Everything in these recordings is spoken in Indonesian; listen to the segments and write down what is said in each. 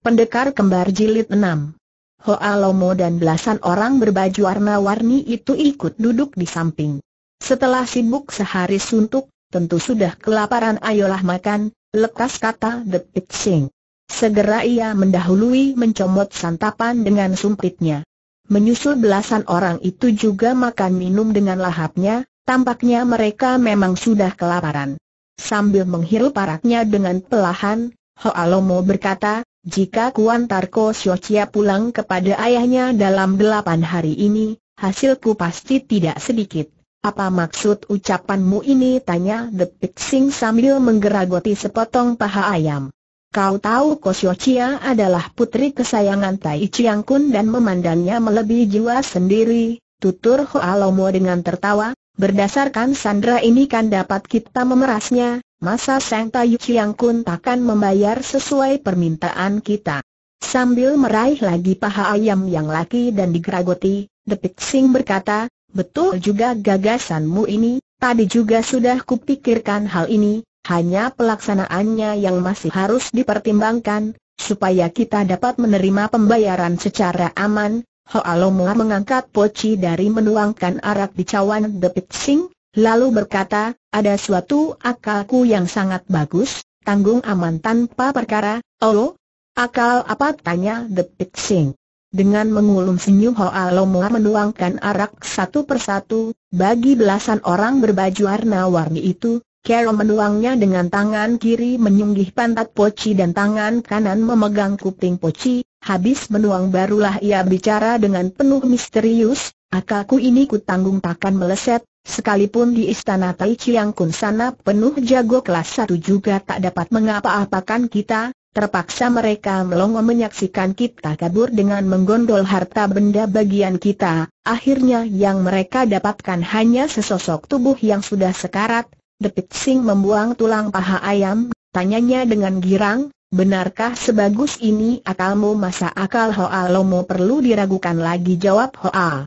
Pendekar Kembar Jilid 6 Hoa Lomo dan belasan orang berbaju warna-warni itu ikut duduk di samping. Setelah sibuk sehari suntuk, tentu sudah kelaparan ayolah makan, lekas kata The Pitching. Segera ia mendahului mencomot santapan dengan sumpitnya. Menyusul belasan orang itu juga makan minum dengan lahapnya, tampaknya mereka memang sudah kelaparan. Sambil menghirup paraknya dengan pelahan, Hoa Lomo berkata, jika Kuan Tarko Siochia pulang kepada ayahnya dalam delapan hari ini, hasilku pasti tidak sedikit. Apa maksud ucapanmu ini? Tanya The Pixing sambil menggeragoti sepotong paha ayam. Kau tahu Kosiochia adalah putri kesayangan Tai Chiang Kun dan memandangnya melebihi jiwa sendiri, tutur Lomo dengan tertawa, Berdasarkan sandra ini kan dapat kita memerasnya, masa Seng Tayu Chiang Kun takkan membayar sesuai permintaan kita. Sambil meraih lagi paha ayam yang laki dan digeragoti, Depik Sing berkata, betul juga gagasanmu ini, tadi juga sudah kupikirkan hal ini, hanya pelaksanaannya yang masih harus dipertimbangkan, supaya kita dapat menerima pembayaran secara aman, Moa mengangkat poci dari menuangkan arak di cawan The sing, lalu berkata, ada suatu akalku yang sangat bagus, tanggung aman tanpa perkara, Olo. Oh, akal apa tanya The sing. Dengan mengulum senyum Hoa Moa menuangkan arak satu persatu, bagi belasan orang berbaju warna-warni itu, Carol menuangnya dengan tangan kiri menyunggih pantat poci dan tangan kanan memegang kuping poci, Habis menuang barulah ia bicara dengan penuh misterius, akalku ini kutanggung takkan meleset, sekalipun di istana Tai Chiang Kun sana penuh jago kelas satu juga tak dapat mengapa-apakan kita, terpaksa mereka melongo menyaksikan kita kabur dengan menggondol harta benda bagian kita, akhirnya yang mereka dapatkan hanya sesosok tubuh yang sudah sekarat, Depit Sing membuang tulang paha ayam, tanyanya dengan girang, Benarkah sebagus ini akalmu masa akal Hoa Lomo perlu diragukan lagi jawab Hoa.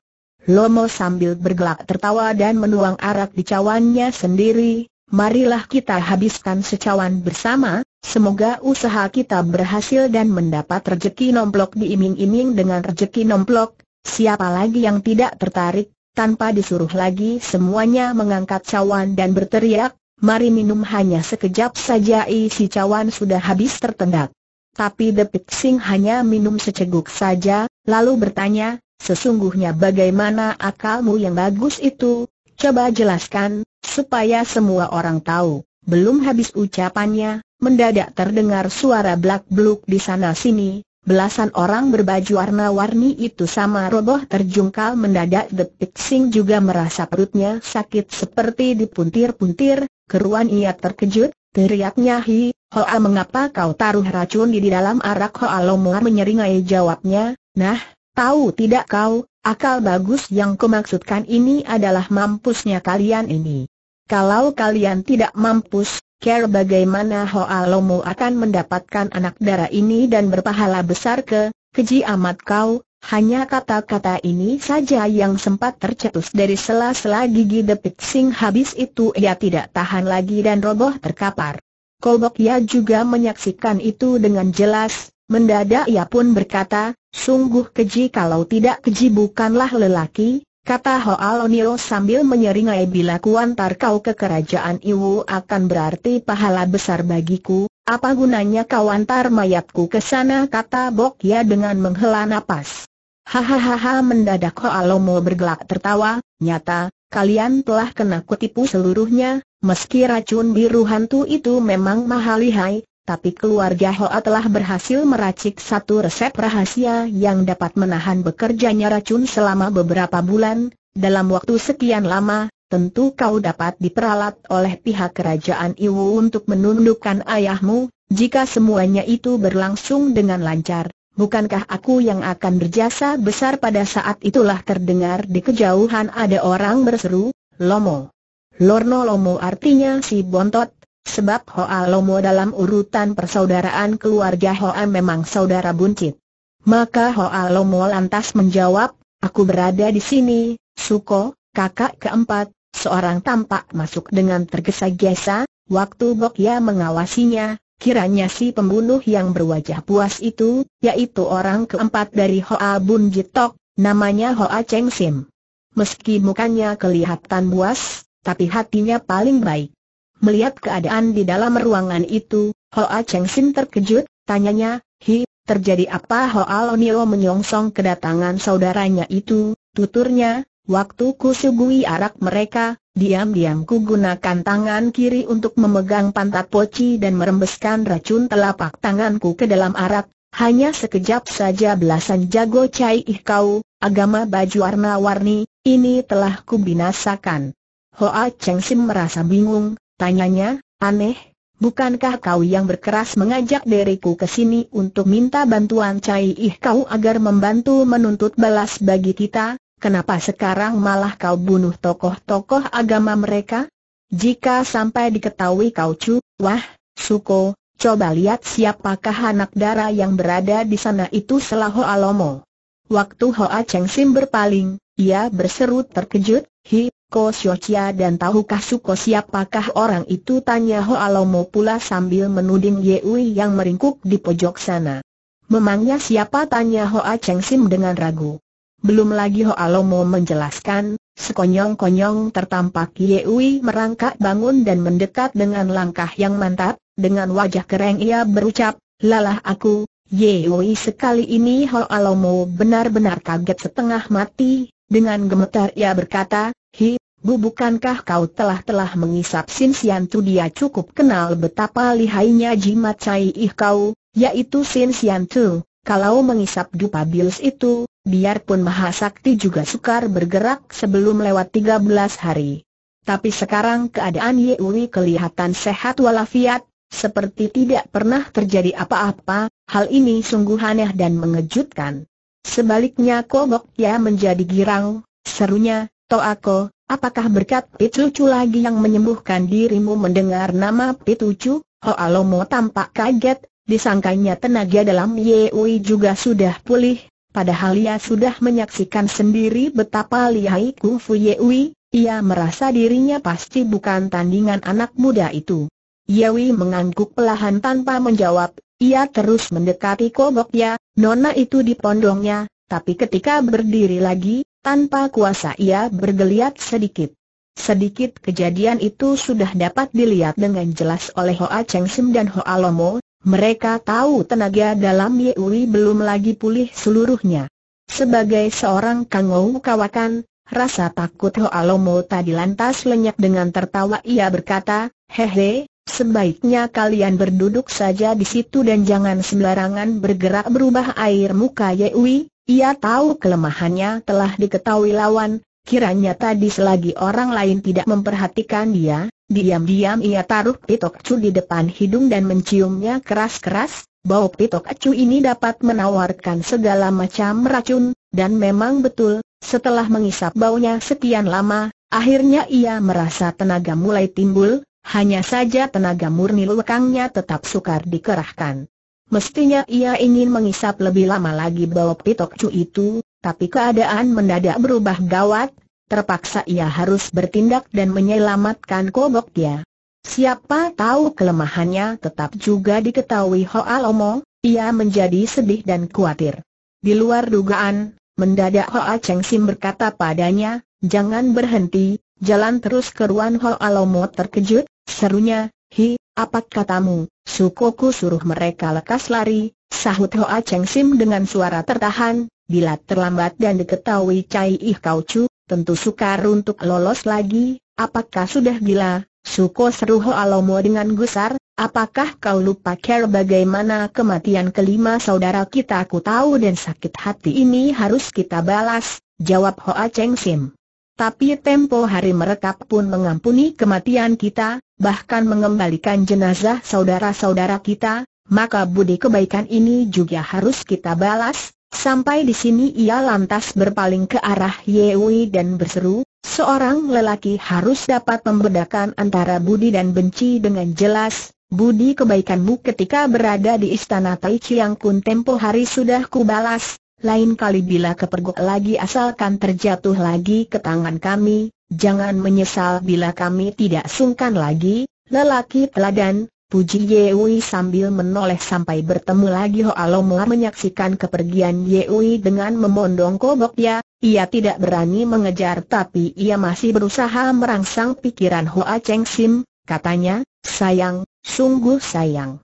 Lomo sambil bergelak tertawa dan menuang arak di cawannya sendiri, marilah kita habiskan secawan bersama, semoga usaha kita berhasil dan mendapat rejeki nomplok diiming-iming dengan rejeki nomplok, siapa lagi yang tidak tertarik, tanpa disuruh lagi semuanya mengangkat cawan dan berteriak, mari minum hanya sekejap saja isi cawan sudah habis tertendak. Tapi The Pixing hanya minum seceguk saja, lalu bertanya, sesungguhnya bagaimana akalmu yang bagus itu? Coba jelaskan, supaya semua orang tahu. Belum habis ucapannya, mendadak terdengar suara blak-bluk di sana-sini, Belasan orang berbaju warna-warni itu sama roboh terjungkal mendadak The Pixing juga merasa perutnya sakit seperti dipuntir-puntir, Keruan ia terkejut, teriaknya Hi, Hoa mengapa kau taruh racun di dalam arak Hoa Lomor menyeringai jawabnya, nah, tahu tidak kau, akal bagus yang kumaksudkan ini adalah mampusnya kalian ini. Kalau kalian tidak mampus, care bagaimana Hoa Lomo akan mendapatkan anak darah ini dan berpahala besar ke, keji amat kau, hanya kata-kata ini saja yang sempat tercetus dari sela-sela gigi depik sing habis itu ia tidak tahan lagi dan roboh terkapar. Kolbok ia juga menyaksikan itu dengan jelas, mendadak ia pun berkata, sungguh keji kalau tidak keji bukanlah lelaki, Kata Hoa sambil menyeringai bila kuantar kau ke kerajaan Iwu akan berarti pahala besar bagiku, apa gunanya kau antar mayatku ke sana kata Bokya dengan menghela napas. Hahaha mendadak Koalomo bergelak tertawa, nyata, kalian telah kena kutipu seluruhnya, meski racun biru hantu itu memang mahal lihai, tapi keluarga Hoa telah berhasil meracik satu resep rahasia yang dapat menahan bekerjanya racun selama beberapa bulan, dalam waktu sekian lama, tentu kau dapat diperalat oleh pihak kerajaan Iwu untuk menundukkan ayahmu, jika semuanya itu berlangsung dengan lancar. Bukankah aku yang akan berjasa besar pada saat itulah terdengar di kejauhan ada orang berseru, Lomo. Lorno Lomo artinya si bontot, sebab Hoa Lomo dalam urutan persaudaraan keluarga Hoa memang saudara buncit. Maka Hoa Lomo lantas menjawab, aku berada di sini, Suko, kakak keempat, seorang tampak masuk dengan tergesa-gesa, waktu Bokya mengawasinya, Kiranya si pembunuh yang berwajah puas itu, yaitu orang keempat dari Hoa Bun Jitok, namanya Hoa Cheng Sim. Meski mukanya kelihatan buas, tapi hatinya paling baik. Melihat keadaan di dalam ruangan itu, Hoa Cheng Sim terkejut, tanyanya, Hi, terjadi apa Hoa Lonio menyongsong kedatangan saudaranya itu? Tuturnya, Waktu ku sugui arak mereka, diam-diam ku gunakan tangan kiri untuk memegang pantat poci dan merembeskan racun telapak tanganku ke dalam arak, hanya sekejap saja belasan jago cai ih kau, agama baju warna-warni, ini telah ku kubinasakan. Hoa Cheng Sim merasa bingung, tanyanya, aneh, bukankah kau yang berkeras mengajak diriku ke sini untuk minta bantuan cai ih kau agar membantu menuntut balas bagi kita, kenapa sekarang malah kau bunuh tokoh-tokoh agama mereka? Jika sampai diketahui kau cu, wah, suko, coba lihat siapakah anak dara yang berada di sana itu selah Hoa Lomo. Waktu Hoa Cheng Sim berpaling, ia berseru terkejut, hi, ko Xiochia dan tahukah suko siapakah orang itu tanya Hoa Lomo pula sambil menuding Ui yang meringkuk di pojok sana. Memangnya siapa tanya Hoa Cheng Sim dengan ragu. Belum lagi Ho Alomo menjelaskan, sekonyong-konyong tertampak Yewi merangkak bangun dan mendekat dengan langkah yang mantap, dengan wajah kering ia berucap, Lalah aku, Yewi sekali ini Ho Alomo benar-benar kaget setengah mati, dengan gemetar ia berkata, Hi, bu bukankah kau telah-telah mengisap Sin Sian Tu dia cukup kenal betapa lihainya jimat Cai Ih kau, yaitu Sin Sian Tu, kalau mengisap dupa bilis itu, biarpun Mahasakti juga sukar bergerak sebelum lewat 13 hari. Tapi sekarang keadaan Yewi kelihatan sehat walafiat, seperti tidak pernah terjadi apa-apa, hal ini sungguh aneh dan mengejutkan. Sebaliknya Kobok Ya menjadi girang, serunya, Toako, apakah berkat Pitucu lagi yang menyembuhkan dirimu mendengar nama Pitucu? Hoalomo tampak kaget, disangkanya tenaga dalam Yewi juga sudah pulih, Padahal ia sudah menyaksikan sendiri betapa lihai Kung Fu Yewi, ia merasa dirinya pasti bukan tandingan anak muda itu. Yewi mengangguk pelahan tanpa menjawab, ia terus mendekati koboknya, nona itu di pondongnya, tapi ketika berdiri lagi, tanpa kuasa ia bergeliat sedikit. Sedikit kejadian itu sudah dapat dilihat dengan jelas oleh Hoa Cheng Sim dan Hoa Lomo, mereka tahu tenaga dalam Yewi belum lagi pulih seluruhnya. Sebagai seorang kangou kawakan, rasa takut Ho Alomo tadi lantas lenyap dengan tertawa ia berkata, Hehe, sebaiknya kalian berduduk saja di situ dan jangan sembarangan bergerak berubah air muka Yewi, ia tahu kelemahannya telah diketahui lawan, kiranya tadi selagi orang lain tidak memperhatikan dia, Diam-diam ia taruh pitok cu di depan hidung dan menciumnya keras-keras, bau pitok cu ini dapat menawarkan segala macam racun, dan memang betul, setelah mengisap baunya sekian lama, akhirnya ia merasa tenaga mulai timbul, hanya saja tenaga murni lekangnya tetap sukar dikerahkan. Mestinya ia ingin mengisap lebih lama lagi bau pitok cu itu, tapi keadaan mendadak berubah gawat, terpaksa ia harus bertindak dan menyelamatkan koboknya. Siapa tahu kelemahannya tetap juga diketahui Hoa Lomo, ia menjadi sedih dan khawatir. Di luar dugaan, mendadak Hoa Cheng Sim berkata padanya, jangan berhenti, jalan terus ke ruan Hoa Lomo terkejut, serunya, hi, apa katamu, sukoku suruh mereka lekas lari, sahut Hoa Cheng Sim dengan suara tertahan, bila terlambat dan diketahui Cai Ih Kau Chu, tentu sukar untuk lolos lagi, apakah sudah gila, Suko seru Alomo dengan gusar, apakah kau lupa care bagaimana kematian kelima saudara kita aku tahu dan sakit hati ini harus kita balas, jawab Hoa Cheng Sim. Tapi tempo hari mereka pun mengampuni kematian kita, bahkan mengembalikan jenazah saudara-saudara kita, maka budi kebaikan ini juga harus kita balas, Sampai di sini ia lantas berpaling ke arah Yewi dan berseru, seorang lelaki harus dapat membedakan antara budi dan benci dengan jelas, budi kebaikanmu ketika berada di istana Tai Chiang Kun tempo hari sudah kubalas, lain kali bila kepergok lagi asalkan terjatuh lagi ke tangan kami, jangan menyesal bila kami tidak sungkan lagi, lelaki teladan, Puji Yewi sambil menoleh sampai bertemu lagi Hoalomoa menyaksikan kepergian Yewi dengan memondong koboknya, ia tidak berani mengejar tapi ia masih berusaha merangsang pikiran Hoa Cheng Sim, katanya, sayang, sungguh sayang.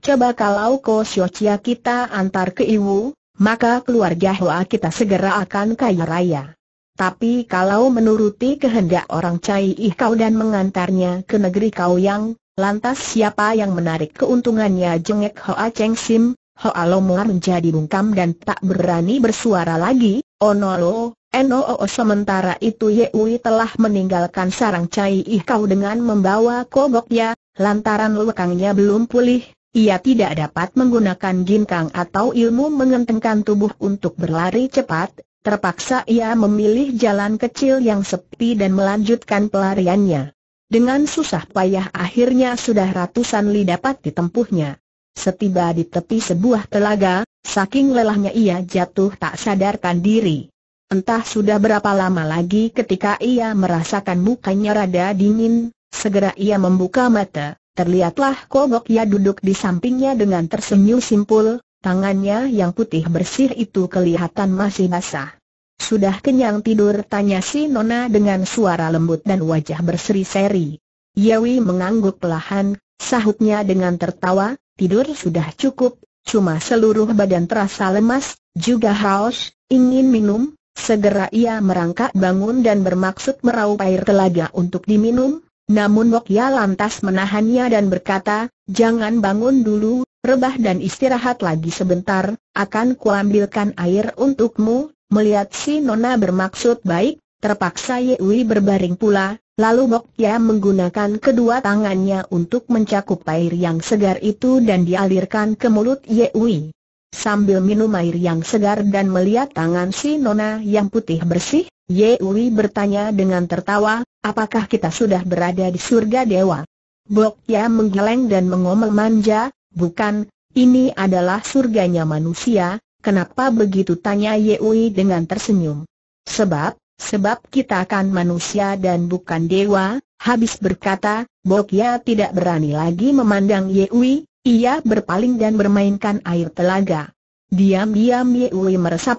Coba kalau Ko Siocia kita antar ke Iwu, maka keluarga Hoa kita segera akan kaya raya. Tapi kalau menuruti kehendak orang Cai Ih kau dan mengantarnya ke negeri kau yang Lantas siapa yang menarik keuntungannya jengek Hoa Cheng Sim, Hoa Lomoa menjadi bungkam dan tak berani bersuara lagi, Lo Onolo, Enoo sementara itu Yeui telah meninggalkan sarang Cai Ihkau dengan membawa kogoknya, lantaran lekangnya belum pulih, ia tidak dapat menggunakan ginkang atau ilmu mengentengkan tubuh untuk berlari cepat, terpaksa ia memilih jalan kecil yang sepi dan melanjutkan pelariannya. Dengan susah payah akhirnya sudah ratusan li dapat ditempuhnya. Setiba di tepi sebuah telaga, saking lelahnya ia jatuh tak sadarkan diri. Entah sudah berapa lama lagi ketika ia merasakan mukanya rada dingin, segera ia membuka mata, terlihatlah kogok ia duduk di sampingnya dengan tersenyum simpul, tangannya yang putih bersih itu kelihatan masih basah sudah kenyang tidur? Tanya si Nona dengan suara lembut dan wajah berseri-seri. Yawi mengangguk pelahan, sahutnya dengan tertawa, tidur sudah cukup, cuma seluruh badan terasa lemas, juga haus, ingin minum, segera ia merangkak bangun dan bermaksud meraup air telaga untuk diminum, namun Wokya lantas menahannya dan berkata, jangan bangun dulu, rebah dan istirahat lagi sebentar, akan kuambilkan air untukmu, Melihat si Nona bermaksud baik, terpaksa Ye Wei berbaring pula, lalu bok Ya menggunakan kedua tangannya untuk mencakup air yang segar itu dan dialirkan ke mulut Ye Wei. Sambil minum air yang segar dan melihat tangan si Nona yang putih bersih, Ye Wei bertanya dengan tertawa, apakah kita sudah berada di surga dewa? Bok Ya menggeleng dan mengomel manja, bukan, ini adalah surganya manusia, Kenapa begitu tanya Yeui dengan tersenyum? Sebab, sebab kita kan manusia dan bukan dewa, habis berkata, Bokya tidak berani lagi memandang Yeui. ia berpaling dan bermainkan air telaga. Diam-diam meresap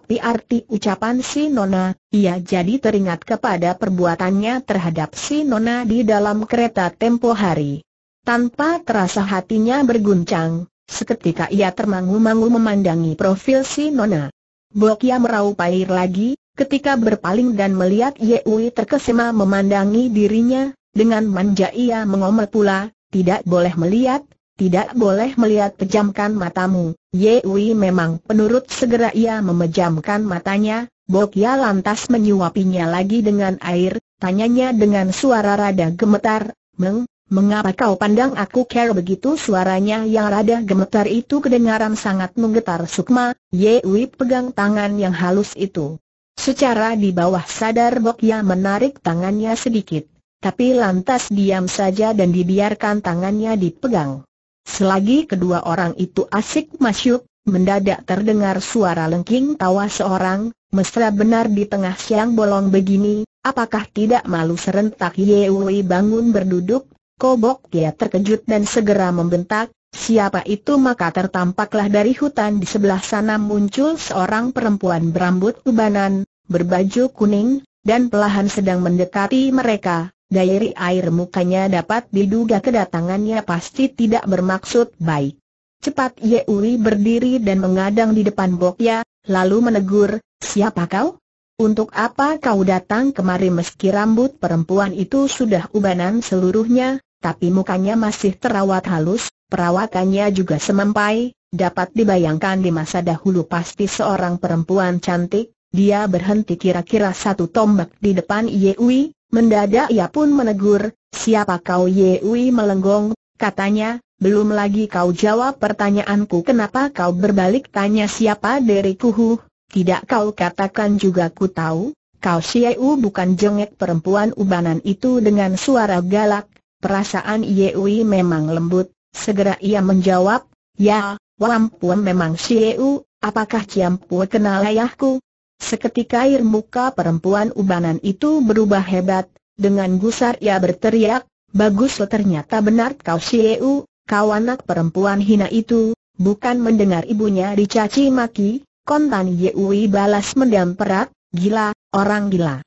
meresapi arti ucapan si Nona, ia jadi teringat kepada perbuatannya terhadap si Nona di dalam kereta tempo hari. Tanpa terasa hatinya berguncang, Seketika ia termangu-mangu memandangi profil si Nona. Bokia meraup air lagi, ketika berpaling dan melihat Yewi terkesima memandangi dirinya, dengan manja ia mengomel pula, tidak boleh melihat, tidak boleh melihat pejamkan matamu. Yewi memang penurut segera ia memejamkan matanya, Bokia lantas menyuapinya lagi dengan air, tanyanya dengan suara rada gemetar, Meng, Mengapa kau pandang aku care begitu suaranya yang rada gemetar itu kedengaran sangat menggetar Sukma, Yewi pegang tangan yang halus itu. Secara di bawah sadar Bokya menarik tangannya sedikit, tapi lantas diam saja dan dibiarkan tangannya dipegang. Selagi kedua orang itu asik masyuk, mendadak terdengar suara lengking tawa seorang, mesra benar di tengah siang bolong begini, apakah tidak malu serentak Yewi bangun berduduk, Kobok dia terkejut dan segera membentak, siapa itu maka tertampaklah dari hutan di sebelah sana muncul seorang perempuan berambut ubanan, berbaju kuning, dan pelahan sedang mendekati mereka. Dairi air mukanya dapat diduga kedatangannya pasti tidak bermaksud baik. Cepat Yeuri berdiri dan mengadang di depan Bokya, lalu menegur, siapa kau? Untuk apa kau datang kemari meski rambut perempuan itu sudah ubanan seluruhnya, tapi mukanya masih terawat halus, perawatannya juga semampai, dapat dibayangkan di masa dahulu pasti seorang perempuan cantik, dia berhenti kira-kira satu tombak di depan Yewi, mendadak ia pun menegur, siapa kau Yewi melenggong, katanya, belum lagi kau jawab pertanyaanku kenapa kau berbalik tanya siapa diriku huh, tidak kau katakan juga ku tahu, kau Xiu bukan jengek perempuan ubanan itu dengan suara galak, Perasaan Yewi memang lembut, segera ia menjawab, Ya, Wampuan memang Sieu, apakah Ciampu kenal ayahku? Seketika air muka perempuan ubanan itu berubah hebat, dengan gusar ia berteriak, Bagus ternyata benar kau Sieu, kau anak perempuan hina itu, bukan mendengar ibunya dicaci maki, kontan Yewi balas mendam perat, gila, orang gila.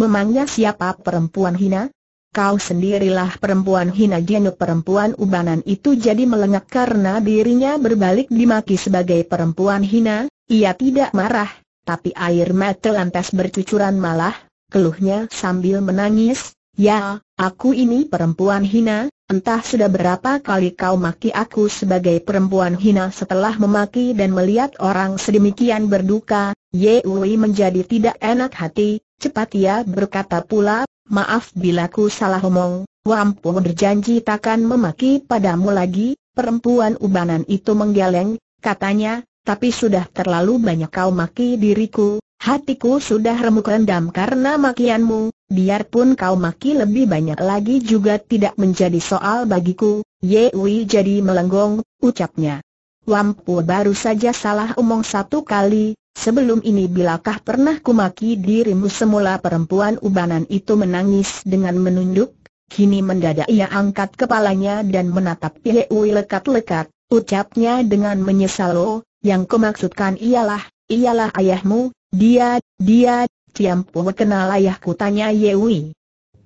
Memangnya siapa perempuan hina? kau sendirilah perempuan hina jenuh perempuan ubanan itu jadi melengak karena dirinya berbalik dimaki sebagai perempuan hina, ia tidak marah, tapi air mata lantas bercucuran malah, keluhnya sambil menangis, ya, aku ini perempuan hina, Entah sudah berapa kali kau maki aku sebagai perempuan hina setelah memaki dan melihat orang sedemikian berduka, Ye Yewi menjadi tidak enak hati, cepat ia berkata pula, maaf bila ku salah omong, Wampu berjanji takkan memaki padamu lagi, perempuan ubanan itu menggeleng, katanya, tapi sudah terlalu banyak kau maki diriku, hatiku sudah remuk rendam karena makianmu, Biarpun kau maki lebih banyak lagi juga tidak menjadi soal bagiku, Wei jadi melenggong, ucapnya. Wampu baru saja salah omong satu kali, sebelum ini bilakah pernah kumaki dirimu semula perempuan ubanan itu menangis dengan menunduk, kini mendadak ia angkat kepalanya dan menatap Wei lekat-lekat, ucapnya dengan menyesal oh, yang kumaksudkan ialah, ialah ayahmu, dia, dia, Ciam Pua kenal ayahku tanya Yewi.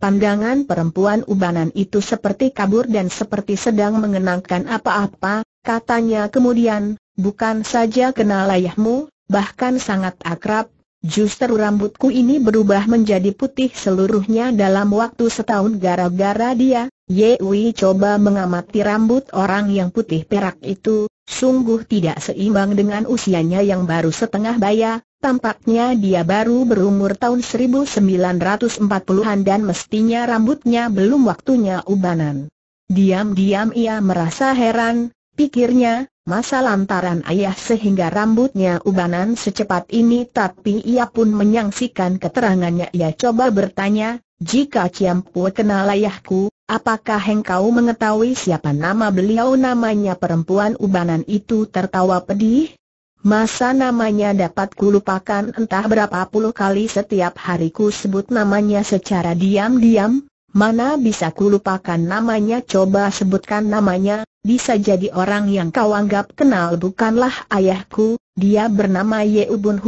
Pandangan perempuan ubanan itu seperti kabur dan seperti sedang mengenangkan apa-apa, katanya kemudian, bukan saja kenal ayahmu, bahkan sangat akrab, justru rambutku ini berubah menjadi putih seluruhnya dalam waktu setahun gara-gara dia, Yewi coba mengamati rambut orang yang putih perak itu, Sungguh tidak seimbang dengan usianya yang baru setengah baya, tampaknya dia baru berumur tahun 1940-an dan mestinya rambutnya belum waktunya ubanan. Diam-diam ia merasa heran, pikirnya, masa lantaran ayah sehingga rambutnya ubanan secepat ini tapi ia pun menyaksikan keterangannya ia coba bertanya, jika Ciampu kenal ayahku, Apakah engkau mengetahui siapa nama beliau namanya perempuan ubanan itu tertawa pedih? Masa namanya dapat kulupakan entah berapa puluh kali setiap hariku sebut namanya secara diam-diam? Mana bisa kulupakan namanya coba sebutkan namanya, bisa jadi orang yang kau anggap kenal bukanlah ayahku, dia bernama Ye Ubun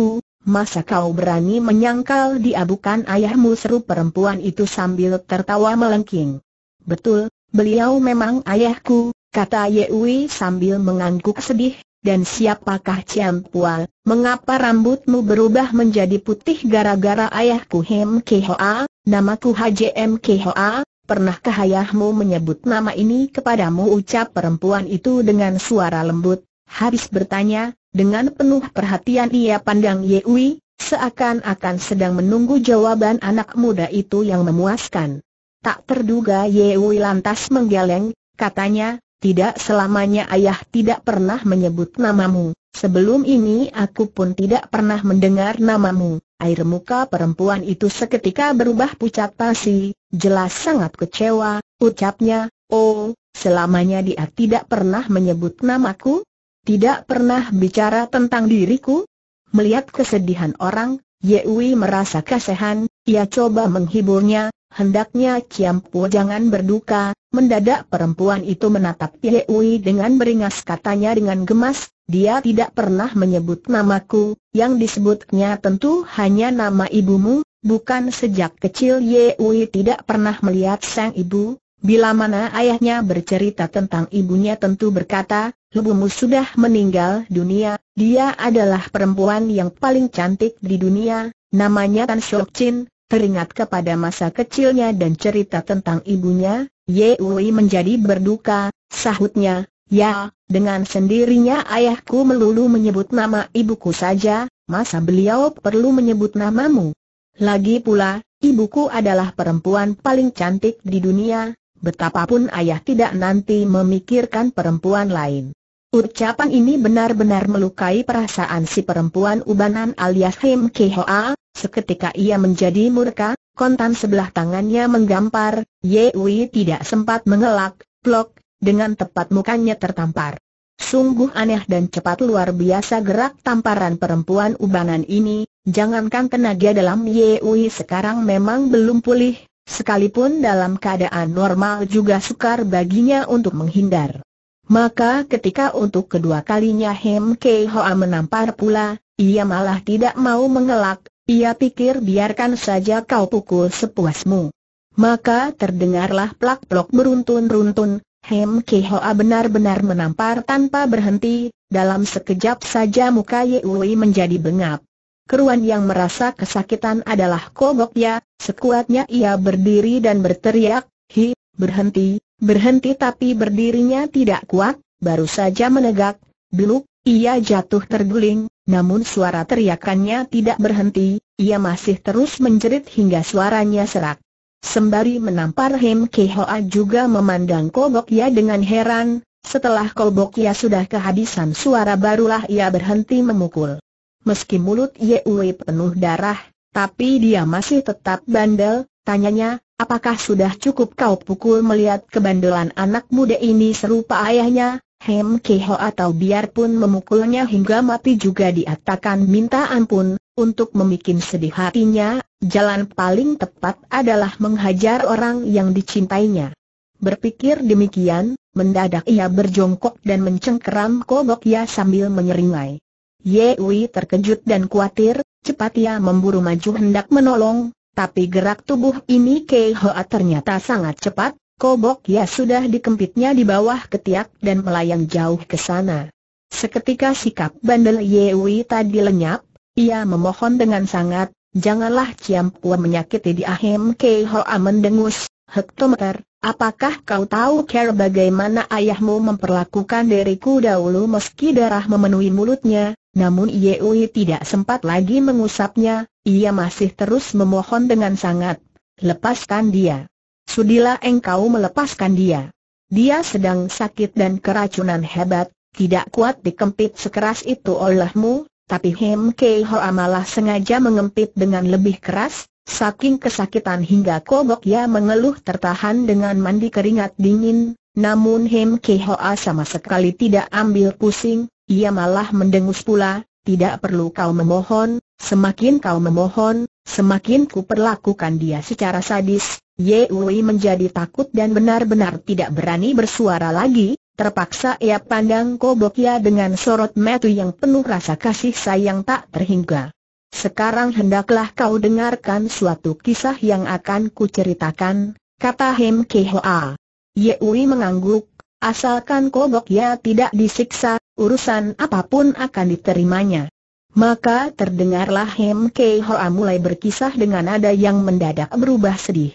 Masa kau berani menyangkal dia bukan ayahmu seru perempuan itu sambil tertawa melengking. Betul, beliau memang ayahku, kata Yewi sambil mengangguk sedih, dan siapakah Ciampual, mengapa rambutmu berubah menjadi putih gara-gara ayahku Hem Kehoa, namaku HJM Kehoa, pernahkah ayahmu menyebut nama ini kepadamu ucap perempuan itu dengan suara lembut, habis bertanya, dengan penuh perhatian ia pandang Yewi, seakan-akan sedang menunggu jawaban anak muda itu yang memuaskan. Tak terduga Yewi lantas menggeleng, katanya, tidak selamanya ayah tidak pernah menyebut namamu. Sebelum ini aku pun tidak pernah mendengar namamu. Air muka perempuan itu seketika berubah pucat pasi, jelas sangat kecewa, ucapnya, oh, selamanya dia tidak pernah menyebut namaku? Tidak pernah bicara tentang diriku? Melihat kesedihan orang, Wei merasa kasihan, ia coba menghiburnya, hendaknya Ciampu jangan berduka, mendadak perempuan itu menatap Ye Yehui dengan beringas katanya dengan gemas, dia tidak pernah menyebut namaku, yang disebutnya tentu hanya nama ibumu, bukan sejak kecil Ye Yehui tidak pernah melihat sang ibu, Bila mana ayahnya bercerita tentang ibunya tentu berkata, ibumu sudah meninggal dunia, dia adalah perempuan yang paling cantik di dunia, namanya Tan Shok Chin, teringat kepada masa kecilnya dan cerita tentang ibunya, Ye Wei menjadi berduka, sahutnya, ya, dengan sendirinya ayahku melulu menyebut nama ibuku saja, masa beliau perlu menyebut namamu. Lagi pula, ibuku adalah perempuan paling cantik di dunia, betapapun ayah tidak nanti memikirkan perempuan lain. Ucapan ini benar-benar melukai perasaan si perempuan ubanan alias Him Kehoa, Seketika ia menjadi murka, kontan sebelah tangannya menggampar, Ye Wei tidak sempat mengelak, blok, dengan tepat mukanya tertampar. Sungguh aneh dan cepat luar biasa gerak tamparan perempuan ubanan ini, jangankan tenaga dalam Ye Wei sekarang memang belum pulih, sekalipun dalam keadaan normal juga sukar baginya untuk menghindar. Maka ketika untuk kedua kalinya Hem Kei Hoa menampar pula, ia malah tidak mau mengelak, ia pikir biarkan saja kau pukul sepuasmu. Maka terdengarlah plak plak beruntun-runtun, Hem Kehoa benar-benar menampar tanpa berhenti, dalam sekejap saja muka Yehui menjadi bengap. Keruan yang merasa kesakitan adalah Ya, sekuatnya ia berdiri dan berteriak, Hi, berhenti, berhenti tapi berdirinya tidak kuat, baru saja menegak, beluk, ia jatuh terguling, namun suara teriakannya tidak berhenti, ia masih terus menjerit hingga suaranya serak. Sembari menampar Hem Kehoa juga memandang Kobok Ya dengan heran, setelah Kobok Ya sudah kehabisan suara barulah ia berhenti memukul. Meski mulut Yewe penuh darah, tapi dia masih tetap bandel, tanyanya, apakah sudah cukup kau pukul melihat kebandelan anak muda ini serupa ayahnya, Hem Keho atau biarpun memukulnya hingga mati juga diatakan minta ampun, untuk memikin sedih hatinya, jalan paling tepat adalah menghajar orang yang dicintainya. Berpikir demikian, mendadak ia berjongkok dan mencengkeram koboknya sambil menyeringai. Ye Ui terkejut dan khawatir, cepat ia memburu maju hendak menolong, tapi gerak tubuh ini Kehoa ternyata sangat cepat, kobok ya sudah dikempitnya di bawah ketiak dan melayang jauh ke sana. Seketika sikap bandel Yewi tadi lenyap, ia memohon dengan sangat, janganlah Ciam menyakiti di Ahem Kei Hoa mendengus, hektometer, Apakah kau tahu care bagaimana ayahmu memperlakukan diriku dahulu meski darah memenuhi mulutnya, namun Yeui tidak sempat lagi mengusapnya, ia masih terus memohon dengan sangat. Lepaskan dia. Sudilah engkau melepaskan dia. Dia sedang sakit dan keracunan hebat, tidak kuat dikempit sekeras itu olehmu, tapi Hem Kei Hoa malah sengaja mengempit dengan lebih keras, saking kesakitan hingga kobok ia mengeluh tertahan dengan mandi keringat dingin, namun Hem Kei Hoa sama sekali tidak ambil pusing, ia malah mendengus pula, tidak perlu kau memohon, semakin kau memohon, semakin ku perlakukan dia secara sadis, Yui menjadi takut dan benar-benar tidak berani bersuara lagi, terpaksa ia pandang Kobokia ya dengan sorot metu yang penuh rasa kasih sayang tak terhingga. Sekarang hendaklah kau dengarkan suatu kisah yang akan kuceritakan, kata Hem Kehoa. Yui mengangguk, asalkan Kobokia ya tidak disiksa, urusan apapun akan diterimanya. Maka terdengarlah Hem Kei mulai berkisah dengan nada yang mendadak berubah sedih.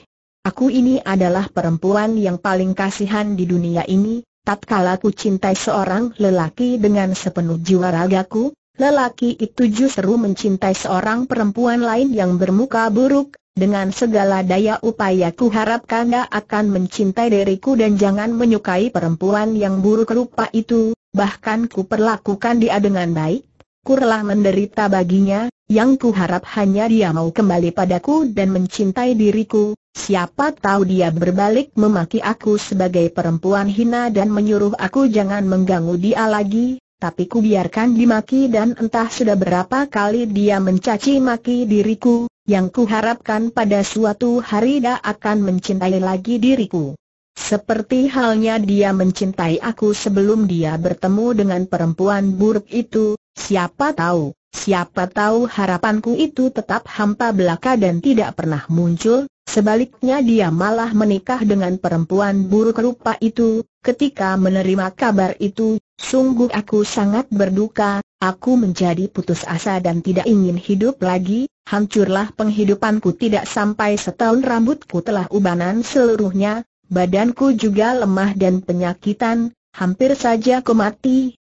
Aku ini adalah perempuan yang paling kasihan di dunia ini, tatkala ku cintai seorang lelaki dengan sepenuh jiwa ragaku, lelaki itu justru mencintai seorang perempuan lain yang bermuka buruk, dengan segala daya upayaku ku harapkan dia akan mencintai diriku dan jangan menyukai perempuan yang buruk rupa itu, bahkan ku perlakukan dia dengan baik, kurlah menderita baginya, yang kuharap hanya dia mau kembali padaku dan mencintai diriku, siapa tahu dia berbalik memaki aku sebagai perempuan hina dan menyuruh aku jangan mengganggu dia lagi, tapi ku biarkan dimaki dan entah sudah berapa kali dia mencaci maki diriku, yang kuharapkan pada suatu hari dia akan mencintai lagi diriku. Seperti halnya dia mencintai aku sebelum dia bertemu dengan perempuan buruk itu, Siapa tahu, siapa tahu harapanku itu tetap hampa belaka dan tidak pernah muncul, sebaliknya dia malah menikah dengan perempuan buruk rupa itu, ketika menerima kabar itu, sungguh aku sangat berduka, aku menjadi putus asa dan tidak ingin hidup lagi, hancurlah penghidupanku tidak sampai setahun rambutku telah ubanan seluruhnya, badanku juga lemah dan penyakitan, hampir saja ku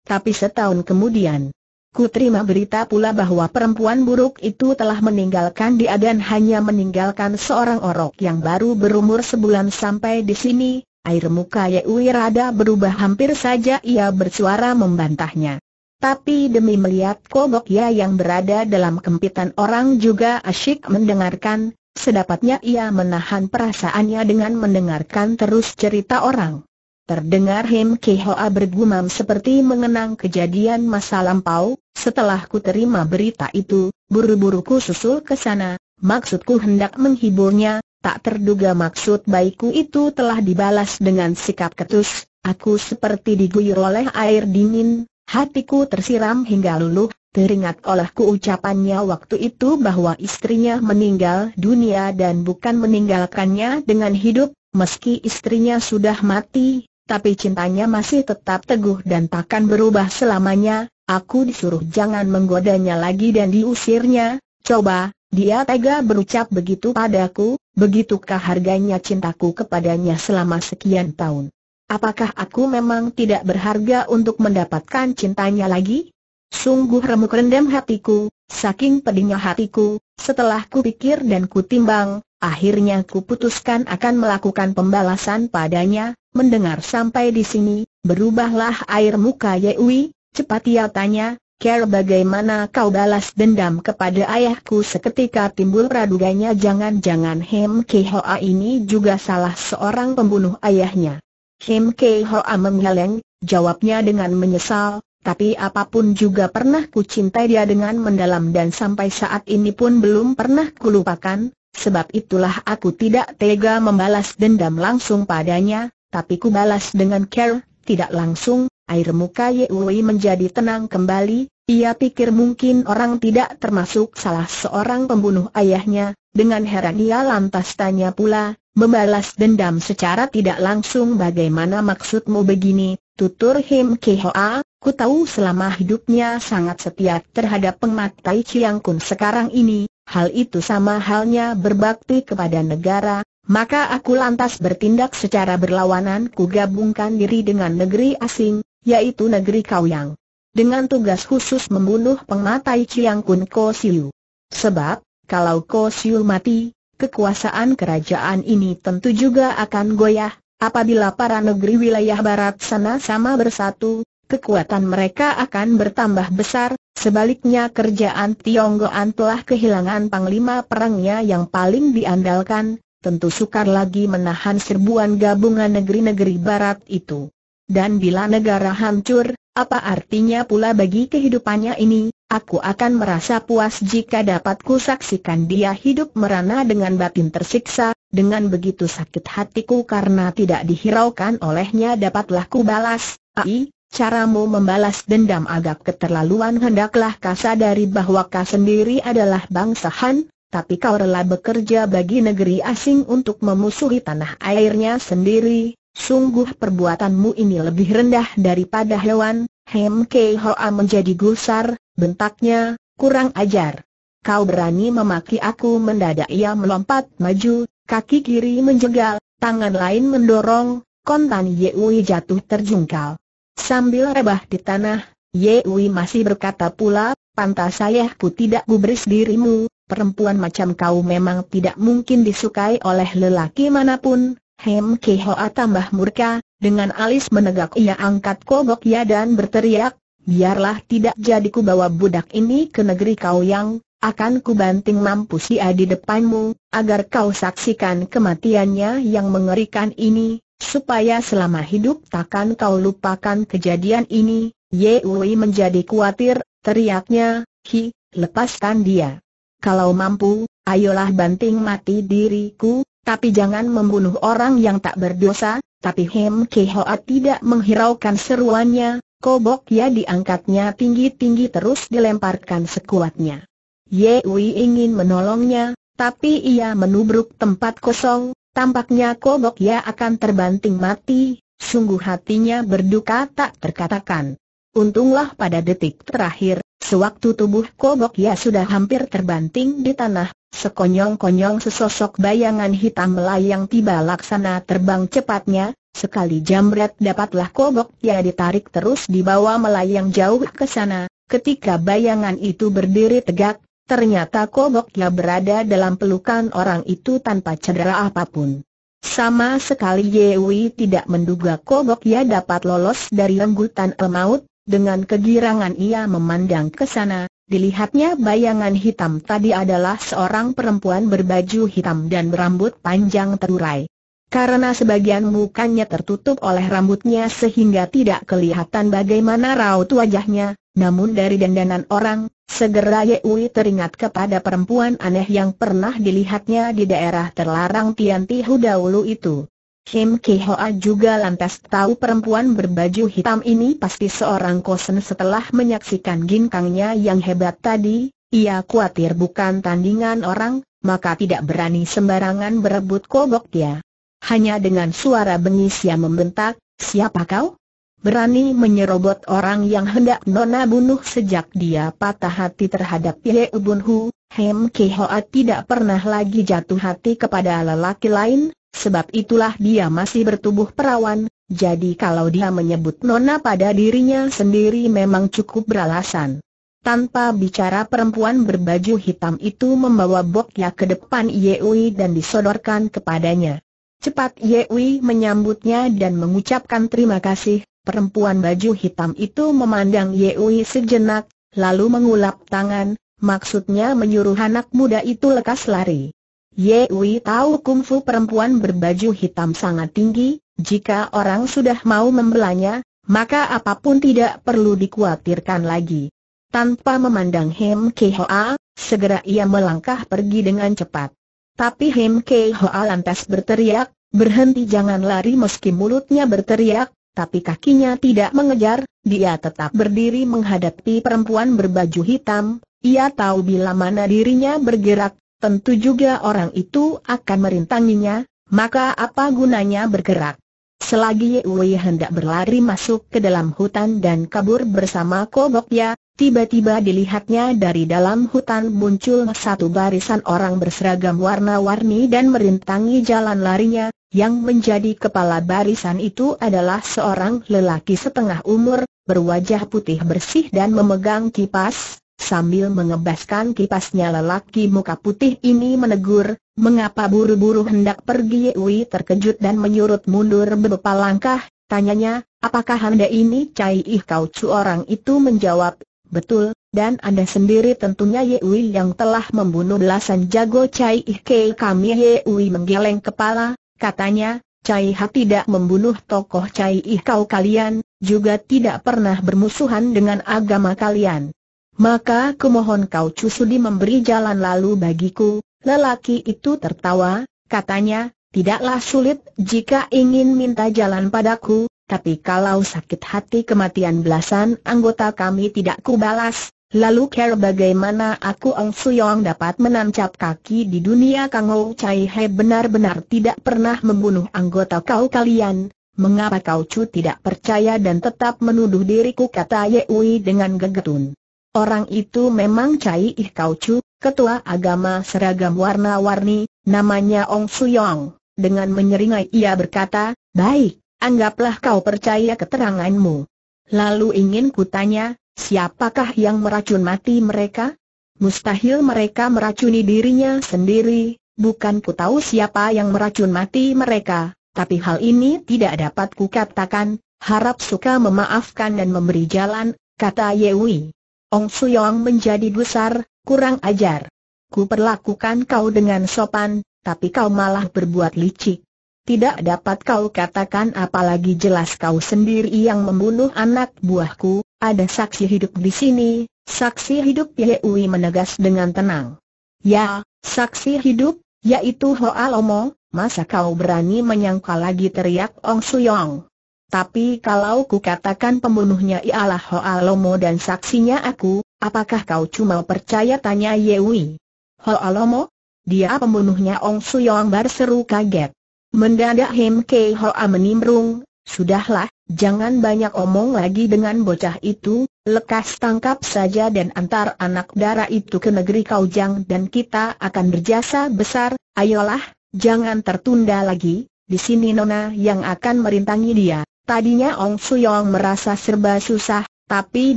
tapi setahun kemudian Ku terima berita pula bahwa perempuan buruk itu telah meninggalkan dia dan hanya meninggalkan seorang orok yang baru berumur sebulan sampai di sini. Air muka Yewi Rada berubah hampir saja ia bersuara membantahnya. Tapi demi melihat kobok ya yang berada dalam kempitan orang juga asyik mendengarkan, sedapatnya ia menahan perasaannya dengan mendengarkan terus cerita orang. Terdengar Him Hoa bergumam seperti mengenang kejadian masa lampau, setelah ku terima berita itu, buru-buru ku susul ke sana, maksudku hendak menghiburnya, tak terduga maksud baikku itu telah dibalas dengan sikap ketus, aku seperti diguyur oleh air dingin, hatiku tersiram hingga luluh, teringat oleh ku ucapannya waktu itu bahwa istrinya meninggal dunia dan bukan meninggalkannya dengan hidup, meski istrinya sudah mati, tapi cintanya masih tetap teguh dan takkan berubah selamanya, Aku disuruh jangan menggodanya lagi dan diusirnya, coba, dia tega berucap begitu padaku, begitukah harganya cintaku kepadanya selama sekian tahun. Apakah aku memang tidak berharga untuk mendapatkan cintanya lagi? Sungguh remuk rendam hatiku, saking pedihnya hatiku, setelah ku pikir dan ku timbang, akhirnya ku putuskan akan melakukan pembalasan padanya, mendengar sampai di sini, berubahlah air muka Yewi, Cepat ia tanya, Care bagaimana kau balas dendam kepada ayahku seketika timbul praduganya jangan-jangan Hem Kehoa ini juga salah seorang pembunuh ayahnya. Hem Kehoa menggeleng, jawabnya dengan menyesal, tapi apapun juga pernah ku cintai dia dengan mendalam dan sampai saat ini pun belum pernah kulupakan, sebab itulah aku tidak tega membalas dendam langsung padanya, tapi ku balas dengan care, tidak langsung, Air muka Wei menjadi tenang kembali, ia pikir mungkin orang tidak termasuk salah seorang pembunuh ayahnya, dengan heran ia lantas tanya pula, membalas dendam secara tidak langsung bagaimana maksudmu begini, tutur Him Hoa, ku tahu selama hidupnya sangat setia terhadap pematai Chiang Kun sekarang ini, hal itu sama halnya berbakti kepada negara, maka aku lantas bertindak secara berlawanan ku gabungkan diri dengan negeri asing, yaitu negeri Kaoyang. Dengan tugas khusus membunuh pengatai Chiang Kun Ko Siu. Sebab, kalau Ko Siu mati, kekuasaan kerajaan ini tentu juga akan goyah, apabila para negeri wilayah barat sana sama bersatu, kekuatan mereka akan bertambah besar, sebaliknya kerjaan Tionggoan telah kehilangan panglima perangnya yang paling diandalkan, tentu sukar lagi menahan serbuan gabungan negeri-negeri barat itu. Dan bila negara hancur, apa artinya pula bagi kehidupannya ini? Aku akan merasa puas jika dapat saksikan dia hidup merana dengan batin tersiksa, dengan begitu sakit hatiku karena tidak dihiraukan olehnya dapatlah ku balas, ai, Caramu membalas dendam agak keterlaluan hendaklah kau dari bahwa kau sendiri adalah bangsa Han, tapi kau rela bekerja bagi negeri asing untuk memusuhi tanah airnya sendiri, sungguh perbuatanmu ini lebih rendah daripada hewan, Hem Kei Hoa menjadi gusar, bentaknya, kurang ajar. Kau berani memaki aku mendadak ia melompat maju, kaki kiri menjegal, tangan lain mendorong, kontan Ye Yewi jatuh terjungkal. Sambil rebah di tanah, Ye Yewi masih berkata pula, pantas sayahku tidak gubris dirimu, perempuan macam kau memang tidak mungkin disukai oleh lelaki manapun, Hem Kihoa tambah murka, dengan alis menegak ia angkat kobok ya dan berteriak, biarlah tidak jadi ku bawa budak ini ke negeri kau yang, akan ku banting mampus adi di depanmu, agar kau saksikan kematiannya yang mengerikan ini, supaya selama hidup takkan kau lupakan kejadian ini, Yewi menjadi kuatir, teriaknya, hi, lepaskan dia. Kalau mampu, ayolah banting mati diriku, tapi jangan membunuh orang yang tak berdosa, tapi Hem Kehoa tidak menghiraukan seruannya, kobok ya diangkatnya tinggi-tinggi terus dilemparkan sekuatnya. Ye Wei ingin menolongnya, tapi ia menubruk tempat kosong, tampaknya kobok ya akan terbanting mati, sungguh hatinya berduka tak terkatakan. Untunglah pada detik terakhir, sewaktu tubuh kobok ya sudah hampir terbanting di tanah, Sekonyong-konyong sesosok bayangan hitam melayang tiba laksana terbang cepatnya, sekali jamret dapatlah kobok yang ditarik terus dibawa melayang jauh ke sana, ketika bayangan itu berdiri tegak, ternyata kobok dia berada dalam pelukan orang itu tanpa cedera apapun. Sama sekali Yewi tidak menduga kobok ia dapat lolos dari renggutan maut, dengan kegirangan ia memandang ke sana, Dilihatnya bayangan hitam tadi adalah seorang perempuan berbaju hitam dan berambut panjang terurai. Karena sebagian mukanya tertutup oleh rambutnya sehingga tidak kelihatan bagaimana raut wajahnya, namun dari dandanan orang, segera Yeui teringat kepada perempuan aneh yang pernah dilihatnya di daerah terlarang Tian Ti dahulu itu. Kim Hoa juga lantas tahu perempuan berbaju hitam ini pasti seorang kosen setelah menyaksikan ginkangnya yang hebat tadi, ia khawatir bukan tandingan orang, maka tidak berani sembarangan berebut kobok dia. Hanya dengan suara bengis ia membentak, siapa kau? Berani menyerobot orang yang hendak Nona bunuh sejak dia patah hati terhadap Ye Ubun Hu, Hem Hoa tidak pernah lagi jatuh hati kepada lelaki lain, Sebab itulah dia masih bertubuh perawan, jadi kalau dia menyebut Nona pada dirinya sendiri memang cukup beralasan. Tanpa bicara perempuan berbaju hitam itu membawa boknya ke depan Yewi dan disodorkan kepadanya. Cepat Yewi menyambutnya dan mengucapkan terima kasih, perempuan baju hitam itu memandang Yewi sejenak, lalu mengulap tangan, maksudnya menyuruh anak muda itu lekas lari. Wei tahu kungfu perempuan berbaju hitam sangat tinggi, jika orang sudah mau membelanya, maka apapun tidak perlu dikhawatirkan lagi. Tanpa memandang Hem Hoa, segera ia melangkah pergi dengan cepat. Tapi Hem Hoa lantas berteriak, berhenti jangan lari meski mulutnya berteriak, tapi kakinya tidak mengejar, dia tetap berdiri menghadapi perempuan berbaju hitam, ia tahu bila mana dirinya bergerak, tentu juga orang itu akan merintanginya, maka apa gunanya bergerak? Selagi Wei hendak berlari masuk ke dalam hutan dan kabur bersama koboknya, tiba-tiba dilihatnya dari dalam hutan muncul satu barisan orang berseragam warna-warni dan merintangi jalan larinya, yang menjadi kepala barisan itu adalah seorang lelaki setengah umur, berwajah putih bersih dan memegang kipas, Sambil mengebaskan kipasnya lelaki muka putih ini menegur, mengapa buru-buru hendak pergi Yewi terkejut dan menyurut mundur beberapa langkah, tanyanya, apakah anda ini Cai Ih Kau Cu orang itu menjawab, betul, dan anda sendiri tentunya Yewi yang telah membunuh belasan jago Cai Ih Kei kami Yewi menggeleng kepala, katanya, Cai Ha tidak membunuh tokoh Cai Ih Kau kalian, juga tidak pernah bermusuhan dengan agama kalian. Maka kumohon kau cusudi memberi jalan lalu bagiku, lelaki itu tertawa, katanya, tidaklah sulit jika ingin minta jalan padaku, tapi kalau sakit hati kematian belasan anggota kami tidak kubalas, Lalu care bagaimana aku Ong Suyong dapat menancap kaki di dunia Kang Ou Chai He benar-benar tidak pernah membunuh anggota kau kalian. Mengapa kau cu tidak percaya dan tetap menuduh diriku kata Ye Ui dengan gegetun. Orang itu memang Cai Ih Kau Chu, ketua agama seragam warna-warni, namanya Ong Su Yong. Dengan menyeringai ia berkata, baik, anggaplah kau percaya keteranganmu. Lalu ingin kutanya, siapakah yang meracun mati mereka? Mustahil mereka meracuni dirinya sendiri, bukan ku tahu siapa yang meracun mati mereka, tapi hal ini tidak dapat kukatakan, harap suka memaafkan dan memberi jalan, kata Yewi. Ong Suyong menjadi besar, kurang ajar. Ku perlakukan kau dengan sopan, tapi kau malah berbuat licik. Tidak dapat kau katakan apalagi jelas kau sendiri yang membunuh anak buahku, ada saksi hidup di sini, saksi hidup Yehui menegas dengan tenang. Ya, saksi hidup, yaitu Hoa Lomo, masa kau berani menyangka lagi teriak Ong Suyong. Tapi kalau ku katakan pembunuhnya ialah Hoa Lomo dan saksinya aku, apakah kau cuma percaya tanya Yewi? Hoa Lomo? Dia pembunuhnya Ong Suyong berseru kaget. Mendadak Hem Ke Hoa menimrung, sudahlah, jangan banyak omong lagi dengan bocah itu, lekas tangkap saja dan antar anak dara itu ke negeri Kaujang dan kita akan berjasa besar, ayolah, jangan tertunda lagi, di sini Nona yang akan merintangi dia. Tadinya Ong Suyong merasa serba susah, tapi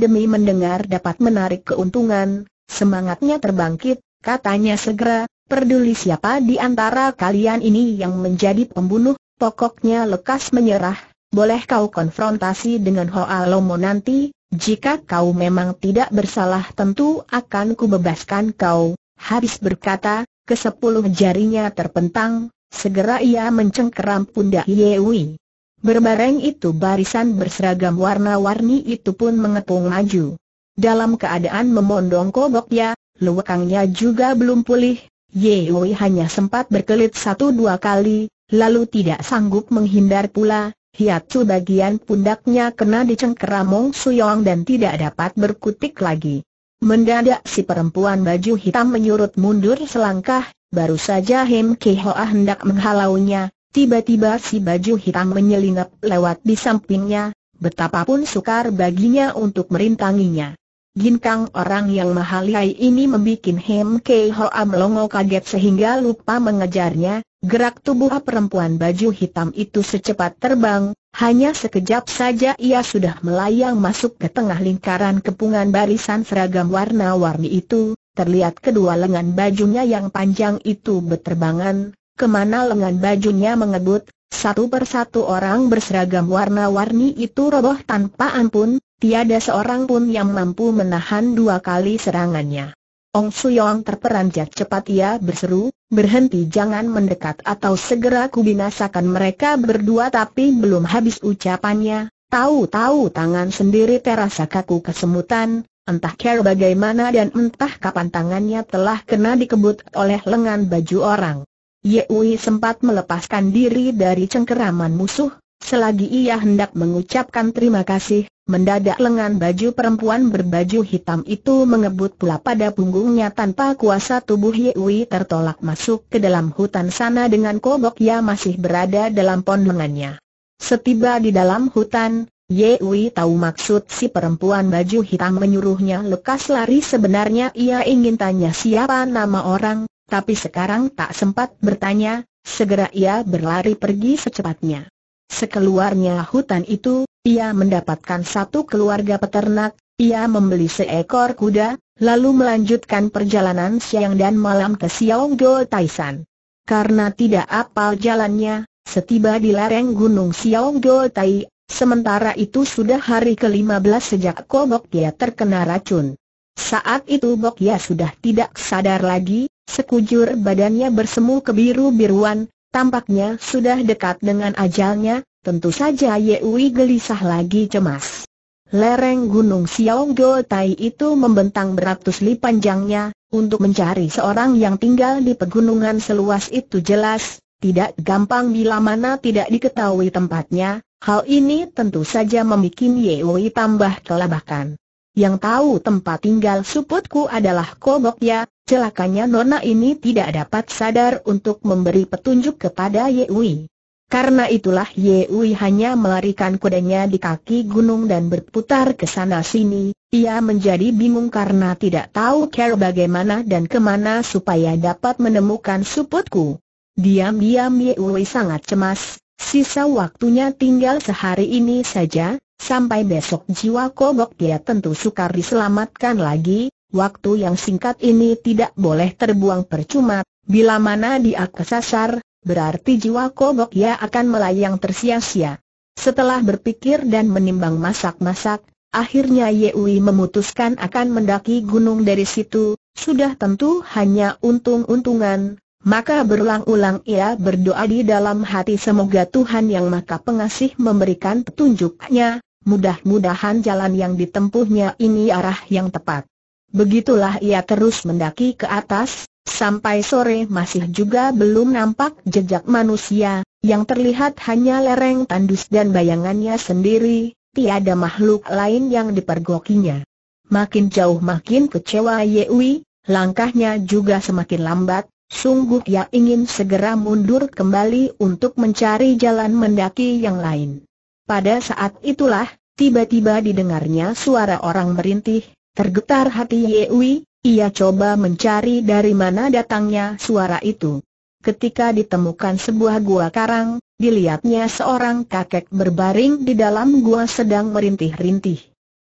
demi mendengar dapat menarik keuntungan, semangatnya terbangkit, katanya segera, peduli siapa di antara kalian ini yang menjadi pembunuh, pokoknya lekas menyerah, boleh kau konfrontasi dengan Hoa Lomo nanti, jika kau memang tidak bersalah tentu akan kubebaskan kau. Habis berkata, kesepuluh jarinya terpentang, segera ia mencengkeram pundak Yewi. Berbareng itu barisan berseragam warna-warni itu pun mengepung maju. Dalam keadaan memondong koboknya, lewakangnya juga belum pulih, Yeoi hanya sempat berkelit satu dua kali, lalu tidak sanggup menghindar pula, Hiatsu bagian pundaknya kena dicengkeramong Suyong dan tidak dapat berkutik lagi. Mendadak si perempuan baju hitam menyurut mundur selangkah, baru saja Hem Kehoa hendak menghalaunya, Tiba-tiba si baju hitam menyelinap lewat di sampingnya, betapapun sukar baginya untuk merintanginya. Ginkang orang yang mahalai ini membuat Hem Kei Hoa melongo kaget sehingga lupa mengejarnya, gerak tubuh perempuan baju hitam itu secepat terbang, hanya sekejap saja ia sudah melayang masuk ke tengah lingkaran kepungan barisan seragam warna-warni itu, terlihat kedua lengan bajunya yang panjang itu berterbangan, kemana lengan bajunya mengebut, satu persatu orang berseragam warna-warni itu roboh tanpa ampun, tiada seorang pun yang mampu menahan dua kali serangannya. Ong Suyong terperanjat cepat ia berseru, berhenti jangan mendekat atau segera kubinasakan mereka berdua tapi belum habis ucapannya, tahu-tahu tangan sendiri terasa kaku kesemutan, entah care bagaimana dan entah kapan tangannya telah kena dikebut oleh lengan baju orang. Ye Ui sempat melepaskan diri dari cengkeraman musuh, selagi ia hendak mengucapkan terima kasih, mendadak lengan baju perempuan berbaju hitam itu mengebut pula pada punggungnya tanpa kuasa tubuh Ye Ui tertolak masuk ke dalam hutan sana dengan kobok ia masih berada dalam pondongannya. Setiba di dalam hutan, Ye Ui tahu maksud si perempuan baju hitam menyuruhnya lekas lari sebenarnya ia ingin tanya siapa nama orang, tapi sekarang tak sempat bertanya, segera ia berlari pergi secepatnya. Sekeluarnya hutan itu, ia mendapatkan satu keluarga peternak, ia membeli seekor kuda, lalu melanjutkan perjalanan siang dan malam ke Xiaongdo Taisan. Karena tidak apal jalannya, Setiba di lereng gunung Xiaongdo Tai, sementara itu sudah hari ke-15 sejak Kobok Kia terkena racun. Saat itu Bok Kia ya sudah tidak sadar lagi, Sekujur badannya bersemu kebiru-biruan, tampaknya sudah dekat dengan ajalnya, tentu saja Ye Wei gelisah lagi cemas. Lereng Gunung Xiaonggo Tai itu membentang beratus li panjangnya, untuk mencari seorang yang tinggal di pegunungan seluas itu jelas, tidak gampang bila mana tidak diketahui tempatnya, hal ini tentu saja membuat Wei tambah kelabakan. Yang tahu tempat tinggal suputku adalah Kobok ya, celakanya Nona ini tidak dapat sadar untuk memberi petunjuk kepada Yewi. Karena itulah Yewi hanya melarikan kudanya di kaki gunung dan berputar ke sana-sini, ia menjadi bingung karena tidak tahu cara bagaimana dan kemana supaya dapat menemukan suputku. Diam-diam Yewi sangat cemas, sisa waktunya tinggal sehari ini saja, sampai besok jiwa kobok dia tentu sukar diselamatkan lagi, waktu yang singkat ini tidak boleh terbuang percuma, bila mana dia kesasar, berarti jiwa kobok ia akan melayang tersia-sia. Setelah berpikir dan menimbang masak-masak, akhirnya Yewi memutuskan akan mendaki gunung dari situ, sudah tentu hanya untung-untungan, maka berulang-ulang ia berdoa di dalam hati semoga Tuhan yang Maha Pengasih memberikan petunjuknya, mudah-mudahan jalan yang ditempuhnya ini arah yang tepat. Begitulah ia terus mendaki ke atas, sampai sore masih juga belum nampak jejak manusia, yang terlihat hanya lereng tandus dan bayangannya sendiri, tiada makhluk lain yang dipergokinya. Makin jauh makin kecewa Yewi, langkahnya juga semakin lambat, sungguh ia ingin segera mundur kembali untuk mencari jalan mendaki yang lain. Pada saat itulah, tiba-tiba didengarnya suara orang merintih, Tergetar hati Yewi, ia coba mencari dari mana datangnya suara itu. Ketika ditemukan sebuah gua karang, dilihatnya seorang kakek berbaring di dalam gua sedang merintih-rintih.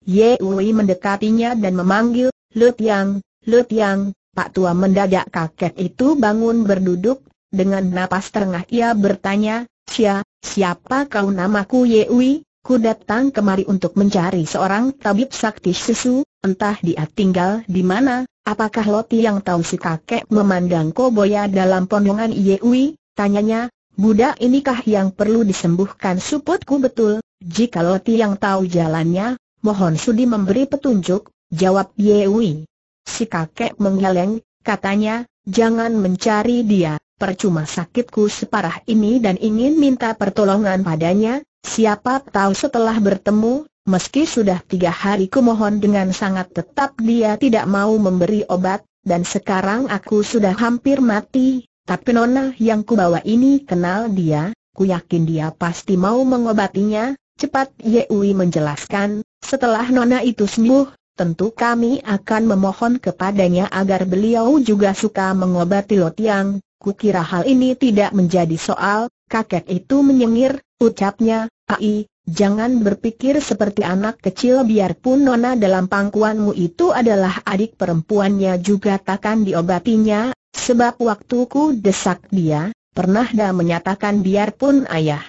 Yewi mendekatinya dan memanggil, Lut Yang, Lut Yang, Pak Tua mendadak kakek itu bangun berduduk, dengan napas terengah ia bertanya, Sia, siapa kau namaku Yewi, ku datang kemari untuk mencari seorang tabib sakti susu, Entah dia tinggal di mana, apakah Loti yang tahu si kakek memandang Koboya dalam pondongan Yewi, tanyanya, budak inikah yang perlu disembuhkan suputku betul, jika Loti yang tahu jalannya, mohon sudi memberi petunjuk, jawab Yewi. Si kakek menggeleng, katanya, jangan mencari dia, percuma sakitku separah ini dan ingin minta pertolongan padanya, siapa tahu setelah bertemu, Meski sudah tiga hari kumohon dengan sangat tetap dia tidak mau memberi obat, dan sekarang aku sudah hampir mati, tapi nona yang kubawa ini kenal dia, ku yakin dia pasti mau mengobatinya, cepat Ye Ui menjelaskan, setelah nona itu sembuh, tentu kami akan memohon kepadanya agar beliau juga suka mengobati Lotiang, kira hal ini tidak menjadi soal, kakek itu menyengir, ucapnya, Ai, Jangan berpikir seperti anak kecil biarpun Nona dalam pangkuanmu itu adalah adik perempuannya juga takkan diobatinya, sebab waktuku desak dia, pernah dah menyatakan biarpun ayah.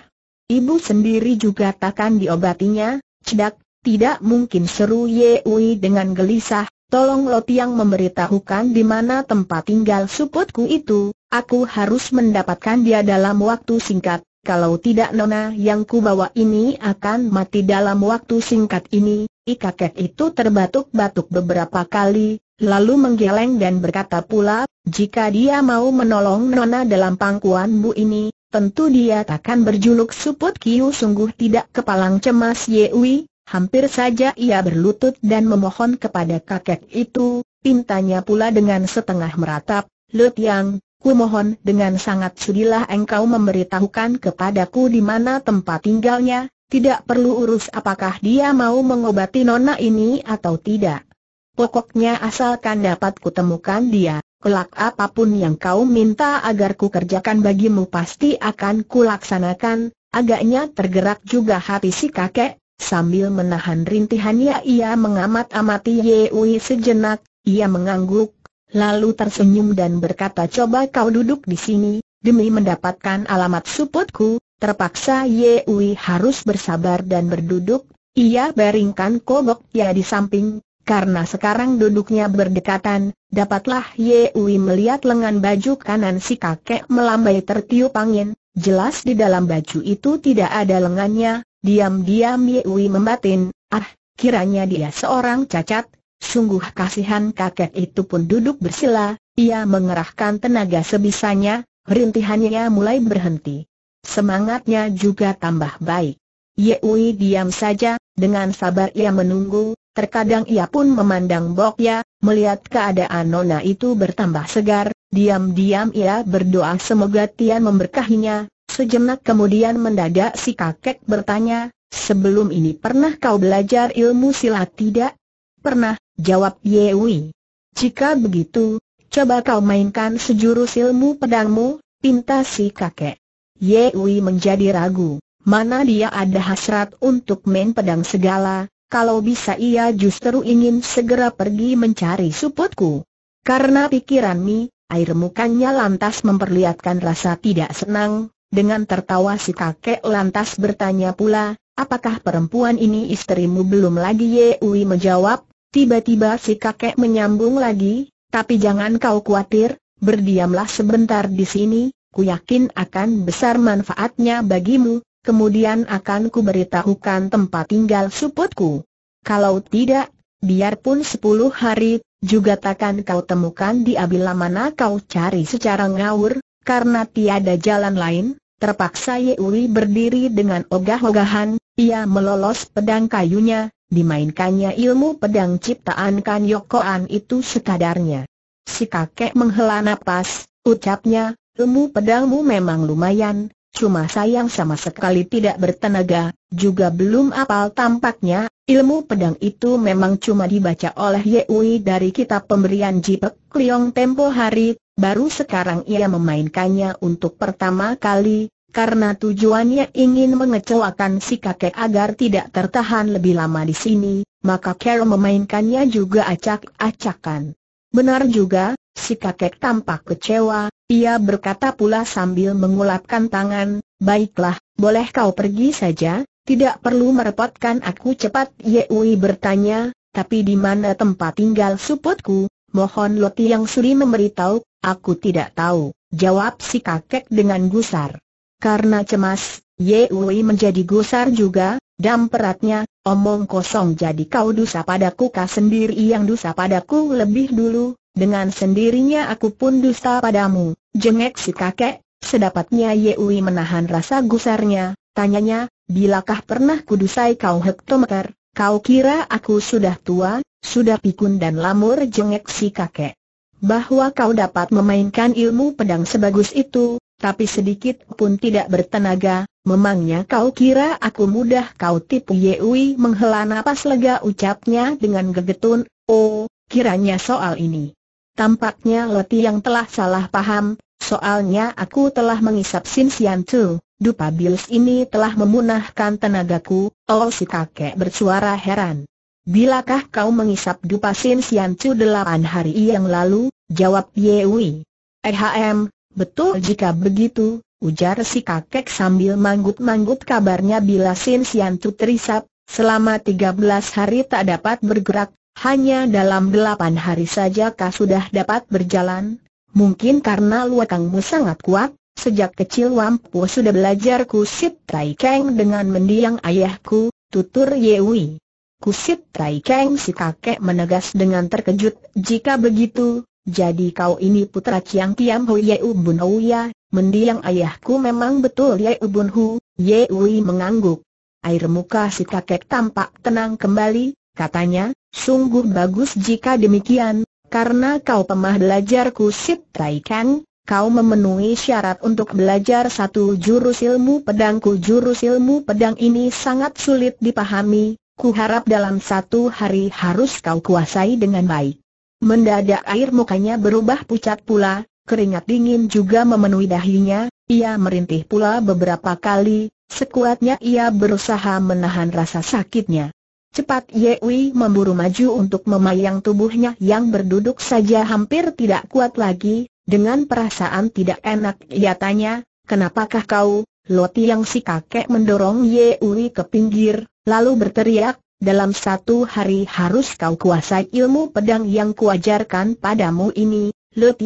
Ibu sendiri juga takkan diobatinya, cedak, tidak mungkin seru Ye Yeui dengan gelisah, tolong lo tiang memberitahukan di mana tempat tinggal suputku itu, aku harus mendapatkan dia dalam waktu singkat, kalau tidak nona yang kubawa ini akan mati dalam waktu singkat ini. I itu terbatuk-batuk beberapa kali, lalu menggeleng dan berkata pula, jika dia mau menolong nona dalam pangkuan bu ini, tentu dia takkan berjuluk suput kiu sungguh tidak kepalang cemas Yewi. Hampir saja ia berlutut dan memohon kepada kakek itu, pintanya pula dengan setengah meratap, Lut Yang, kumohon dengan sangat sudilah engkau memberitahukan kepadaku di mana tempat tinggalnya, tidak perlu urus apakah dia mau mengobati nona ini atau tidak. Pokoknya asalkan dapat kutemukan dia, kelak apapun yang kau minta agar ku kerjakan bagimu pasti akan kulaksanakan, agaknya tergerak juga hati si kakek, sambil menahan rintihannya ia mengamat-amati Yewi sejenak, ia mengangguk, lalu tersenyum dan berkata coba kau duduk di sini, demi mendapatkan alamat suputku, terpaksa Ye Ui harus bersabar dan berduduk, ia baringkan kobok ya di samping, karena sekarang duduknya berdekatan, dapatlah Ye Ui melihat lengan baju kanan si kakek melambai tertiup angin, jelas di dalam baju itu tidak ada lengannya, diam-diam Ye Ui membatin, ah, kiranya dia seorang cacat, Sungguh kasihan kakek itu pun duduk bersila, ia mengerahkan tenaga sebisanya, rintihannya mulai berhenti. Semangatnya juga tambah baik. Yeui diam saja, dengan sabar ia menunggu, terkadang ia pun memandang Bokya, melihat keadaan Nona itu bertambah segar, diam-diam ia berdoa semoga Tian memberkahinya, sejenak kemudian mendadak si kakek bertanya, sebelum ini pernah kau belajar ilmu silat tidak? Pernah, jawab Yewi. Jika begitu, coba kau mainkan sejurus ilmu pedangmu, pinta si kakek. Yewi menjadi ragu, mana dia ada hasrat untuk main pedang segala, kalau bisa ia justru ingin segera pergi mencari suputku. Karena pikiran Mi, air mukanya lantas memperlihatkan rasa tidak senang, dengan tertawa si kakek lantas bertanya pula, apakah perempuan ini istrimu belum lagi Yewi menjawab, Tiba-tiba si kakek menyambung lagi, tapi jangan kau khawatir, berdiamlah sebentar di sini, ku yakin akan besar manfaatnya bagimu, kemudian akan ku beritahukan tempat tinggal suputku. Kalau tidak, biarpun sepuluh hari, juga takkan kau temukan di abila mana kau cari secara ngawur, karena tiada jalan lain, terpaksa Yewi berdiri dengan ogah-ogahan, ia melolos pedang kayunya, dimainkannya ilmu pedang ciptaan Kan Yokoan itu sekadarnya. Si kakek menghela napas, ucapnya, ilmu pedangmu memang lumayan, cuma sayang sama sekali tidak bertenaga, juga belum apal tampaknya, ilmu pedang itu memang cuma dibaca oleh Yeui dari kitab pemberian Jipek Kliong tempo hari, baru sekarang ia memainkannya untuk pertama kali, karena tujuannya ingin mengecewakan si kakek agar tidak tertahan lebih lama di sini, maka Carol memainkannya juga acak-acakan. Benar juga, si kakek tampak kecewa, ia berkata pula sambil mengulapkan tangan, baiklah, boleh kau pergi saja, tidak perlu merepotkan aku cepat Yewi bertanya, tapi di mana tempat tinggal suputku, mohon Loti yang suri memberitahu, aku tidak tahu, jawab si kakek dengan gusar. Karena cemas, Ye Wei menjadi gusar juga, dan peratnya, omong kosong jadi kau dusa padaku kah sendiri yang dusa padaku lebih dulu, dengan sendirinya aku pun dusta padamu, jengek si kakek, sedapatnya Ye Wei menahan rasa gusarnya, tanyanya, bilakah pernah kudusai kau hektometer, kau kira aku sudah tua, sudah pikun dan lamur jengek si kakek. Bahwa kau dapat memainkan ilmu pedang sebagus itu, tapi sedikit pun tidak bertenaga, memangnya kau kira aku mudah kau tipu Yewi menghela napas lega ucapnya dengan gegetun, oh, kiranya soal ini. Tampaknya Loti yang telah salah paham, soalnya aku telah mengisap Sin Sian Tu, dupa bills ini telah memunahkan tenagaku, oh si kakek bersuara heran. Bilakah kau mengisap dupa Sin Sian Tu delapan hari yang lalu, jawab Yewi. Ehm, Betul jika begitu, ujar si kakek sambil manggut-manggut kabarnya bila Sin Sian Tu terisap, selama 13 hari tak dapat bergerak, hanya dalam 8 hari saja kah sudah dapat berjalan. Mungkin karena luakangmu sangat kuat, sejak kecil Wampu sudah belajar kusip Tai Keng dengan mendiang ayahku, tutur Yewi. Kusip Tai Keng si kakek menegas dengan terkejut, jika begitu, jadi kau ini putra Chiang Kiam Hu Ye Ubun Ya, mendiang ayahku memang betul Ye Ubun Hu, Ye Ui mengangguk. Air muka si kakek tampak tenang kembali, katanya, sungguh bagus jika demikian, karena kau pemah belajar kusip Tai Kang, kau memenuhi syarat untuk belajar satu jurus ilmu pedangku jurus ilmu pedang ini sangat sulit dipahami, Kuharap dalam satu hari harus kau kuasai dengan baik. Mendadak air mukanya berubah pucat pula, keringat dingin juga memenuhi dahinya, ia merintih pula beberapa kali, sekuatnya ia berusaha menahan rasa sakitnya. Cepat Wei memburu maju untuk memayang tubuhnya yang berduduk saja hampir tidak kuat lagi, dengan perasaan tidak enak ia tanya, kenapakah kau, Loti yang si kakek mendorong Wei ke pinggir, lalu berteriak, dalam satu hari harus kau kuasai ilmu pedang yang kuajarkan padamu ini, Le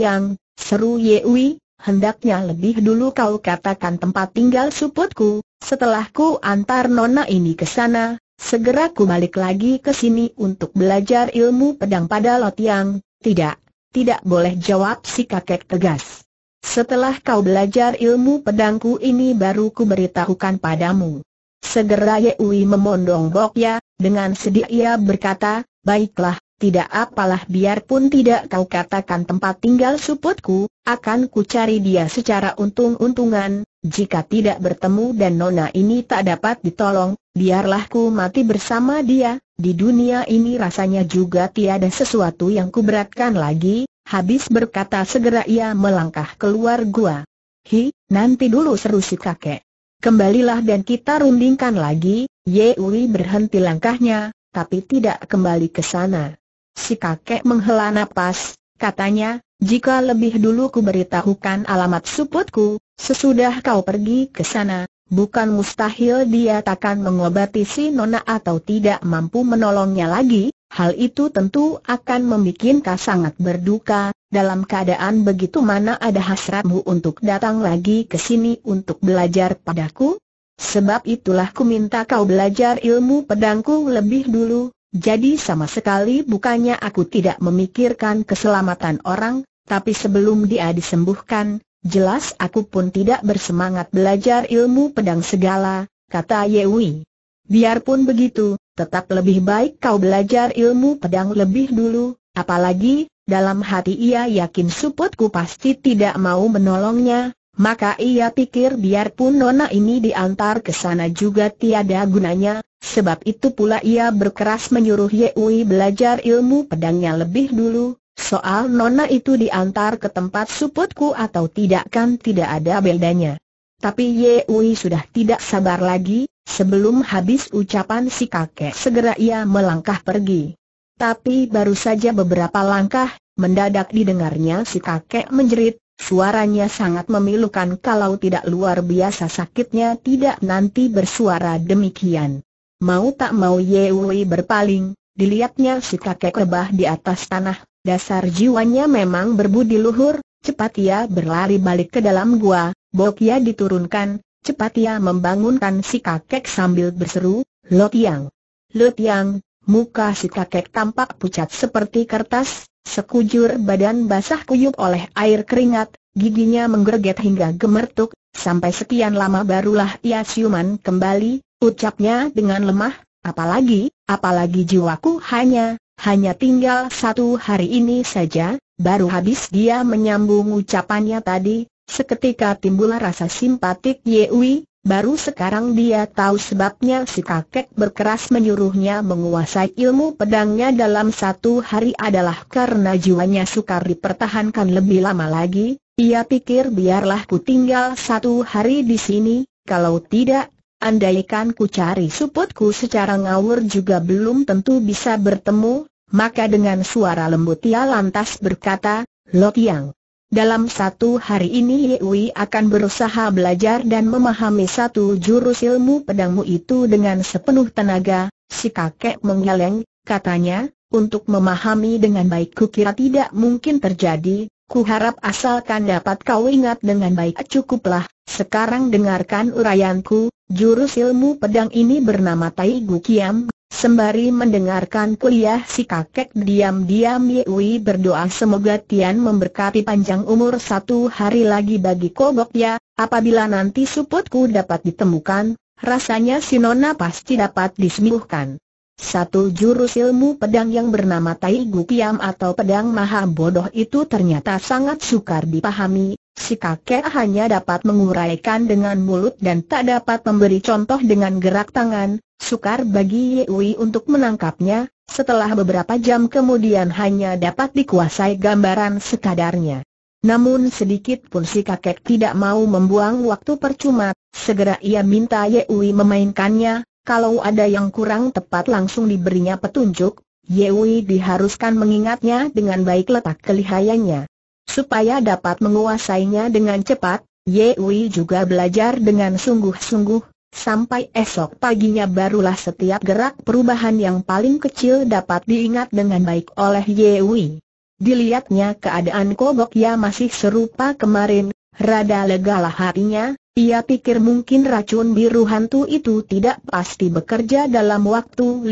seru Yewi, hendaknya lebih dulu kau katakan tempat tinggal suputku, setelah ku antar nona ini ke sana, segera ku balik lagi ke sini untuk belajar ilmu pedang pada Lo tidak, tidak boleh jawab si kakek tegas. Setelah kau belajar ilmu pedangku ini baru ku beritahukan padamu. Segera Yehui memondong Bokya, dengan sedih ia berkata, baiklah, tidak apalah biarpun tidak kau katakan tempat tinggal suputku, akan ku cari dia secara untung-untungan, jika tidak bertemu dan nona ini tak dapat ditolong, biarlah ku mati bersama dia, di dunia ini rasanya juga tiada sesuatu yang kuberatkan lagi, habis berkata segera ia melangkah keluar gua. Hi, nanti dulu seru si kakek. Kembalilah dan kita rundingkan lagi, Yewi berhenti langkahnya, tapi tidak kembali ke sana. Si kakek menghela napas, katanya, jika lebih dulu ku beritahukan alamat suputku, sesudah kau pergi ke sana, bukan mustahil dia takkan mengobati si nona atau tidak mampu menolongnya lagi, Hal itu tentu akan membuat kau sangat berduka, dalam keadaan begitu mana ada hasratmu untuk datang lagi ke sini untuk belajar padaku? Sebab itulah ku minta kau belajar ilmu pedangku lebih dulu, jadi sama sekali bukannya aku tidak memikirkan keselamatan orang, tapi sebelum dia disembuhkan, jelas aku pun tidak bersemangat belajar ilmu pedang segala, kata Yewi. Biarpun begitu, tetap lebih baik kau belajar ilmu pedang lebih dulu, apalagi, dalam hati ia yakin suputku pasti tidak mau menolongnya, maka ia pikir biarpun nona ini diantar ke sana juga tiada gunanya, sebab itu pula ia berkeras menyuruh Yeui belajar ilmu pedangnya lebih dulu, soal nona itu diantar ke tempat suputku atau tidak kan tidak ada bedanya. Tapi Yeui sudah tidak sabar lagi, Sebelum habis ucapan si kakek segera ia melangkah pergi. Tapi baru saja beberapa langkah, mendadak didengarnya si kakek menjerit, suaranya sangat memilukan kalau tidak luar biasa sakitnya tidak nanti bersuara demikian. Mau tak mau Ye Wei berpaling, dilihatnya si kakek rebah di atas tanah, dasar jiwanya memang berbudi luhur, cepat ia berlari balik ke dalam gua, Bokia diturunkan, Cepat ia membangunkan si kakek sambil berseru, Lo Tiang! Lo Tiang! Muka si kakek tampak pucat seperti kertas, sekujur badan basah kuyup oleh air keringat, giginya menggerget hingga gemertuk, sampai sekian lama barulah ia siuman kembali, ucapnya dengan lemah, apalagi, apalagi jiwaku hanya, hanya tinggal satu hari ini saja, baru habis dia menyambung ucapannya tadi, Seketika timbul rasa simpatik Yewi, baru sekarang dia tahu sebabnya si kakek berkeras menyuruhnya menguasai ilmu pedangnya dalam satu hari adalah karena jiwanya sukar dipertahankan lebih lama lagi, ia pikir biarlah ku tinggal satu hari di sini, kalau tidak, andaikan ku cari suputku secara ngawur juga belum tentu bisa bertemu, maka dengan suara lembut ia lantas berkata, Lo Tiang, dalam satu hari ini Yui akan berusaha belajar dan memahami satu jurus ilmu pedangmu itu dengan sepenuh tenaga, si kakek menggeleng, katanya, untuk memahami dengan baik kukira tidak mungkin terjadi, kuharap asalkan dapat kau ingat dengan baik cukuplah, sekarang dengarkan urayanku, Jurus ilmu pedang ini bernama Tai Gu Kiam, Sembari mendengarkan kuliah si kakek diam-diam Yewi berdoa semoga Tian memberkati panjang umur satu hari lagi bagi Kobok ya, apabila nanti suputku dapat ditemukan, rasanya si Nona pasti dapat disembuhkan. Satu jurus ilmu pedang yang bernama Tai Gu Kiam atau pedang maha bodoh itu ternyata sangat sukar dipahami, si kakek hanya dapat menguraikan dengan mulut dan tak dapat memberi contoh dengan gerak tangan, sukar bagi Ye Ui untuk menangkapnya, setelah beberapa jam kemudian hanya dapat dikuasai gambaran sekadarnya. Namun sedikit pun si kakek tidak mau membuang waktu percuma, segera ia minta Ye Ui memainkannya, kalau ada yang kurang tepat langsung diberinya petunjuk, Yewi diharuskan mengingatnya dengan baik letak kelihayannya. Supaya dapat menguasainya dengan cepat, Yewi juga belajar dengan sungguh-sungguh, sampai esok paginya barulah setiap gerak perubahan yang paling kecil dapat diingat dengan baik oleh Yewi. Dilihatnya keadaan Kobok ya masih serupa kemarin, rada lega lah hatinya, ia pikir mungkin racun biru hantu itu tidak pasti bekerja dalam waktu 15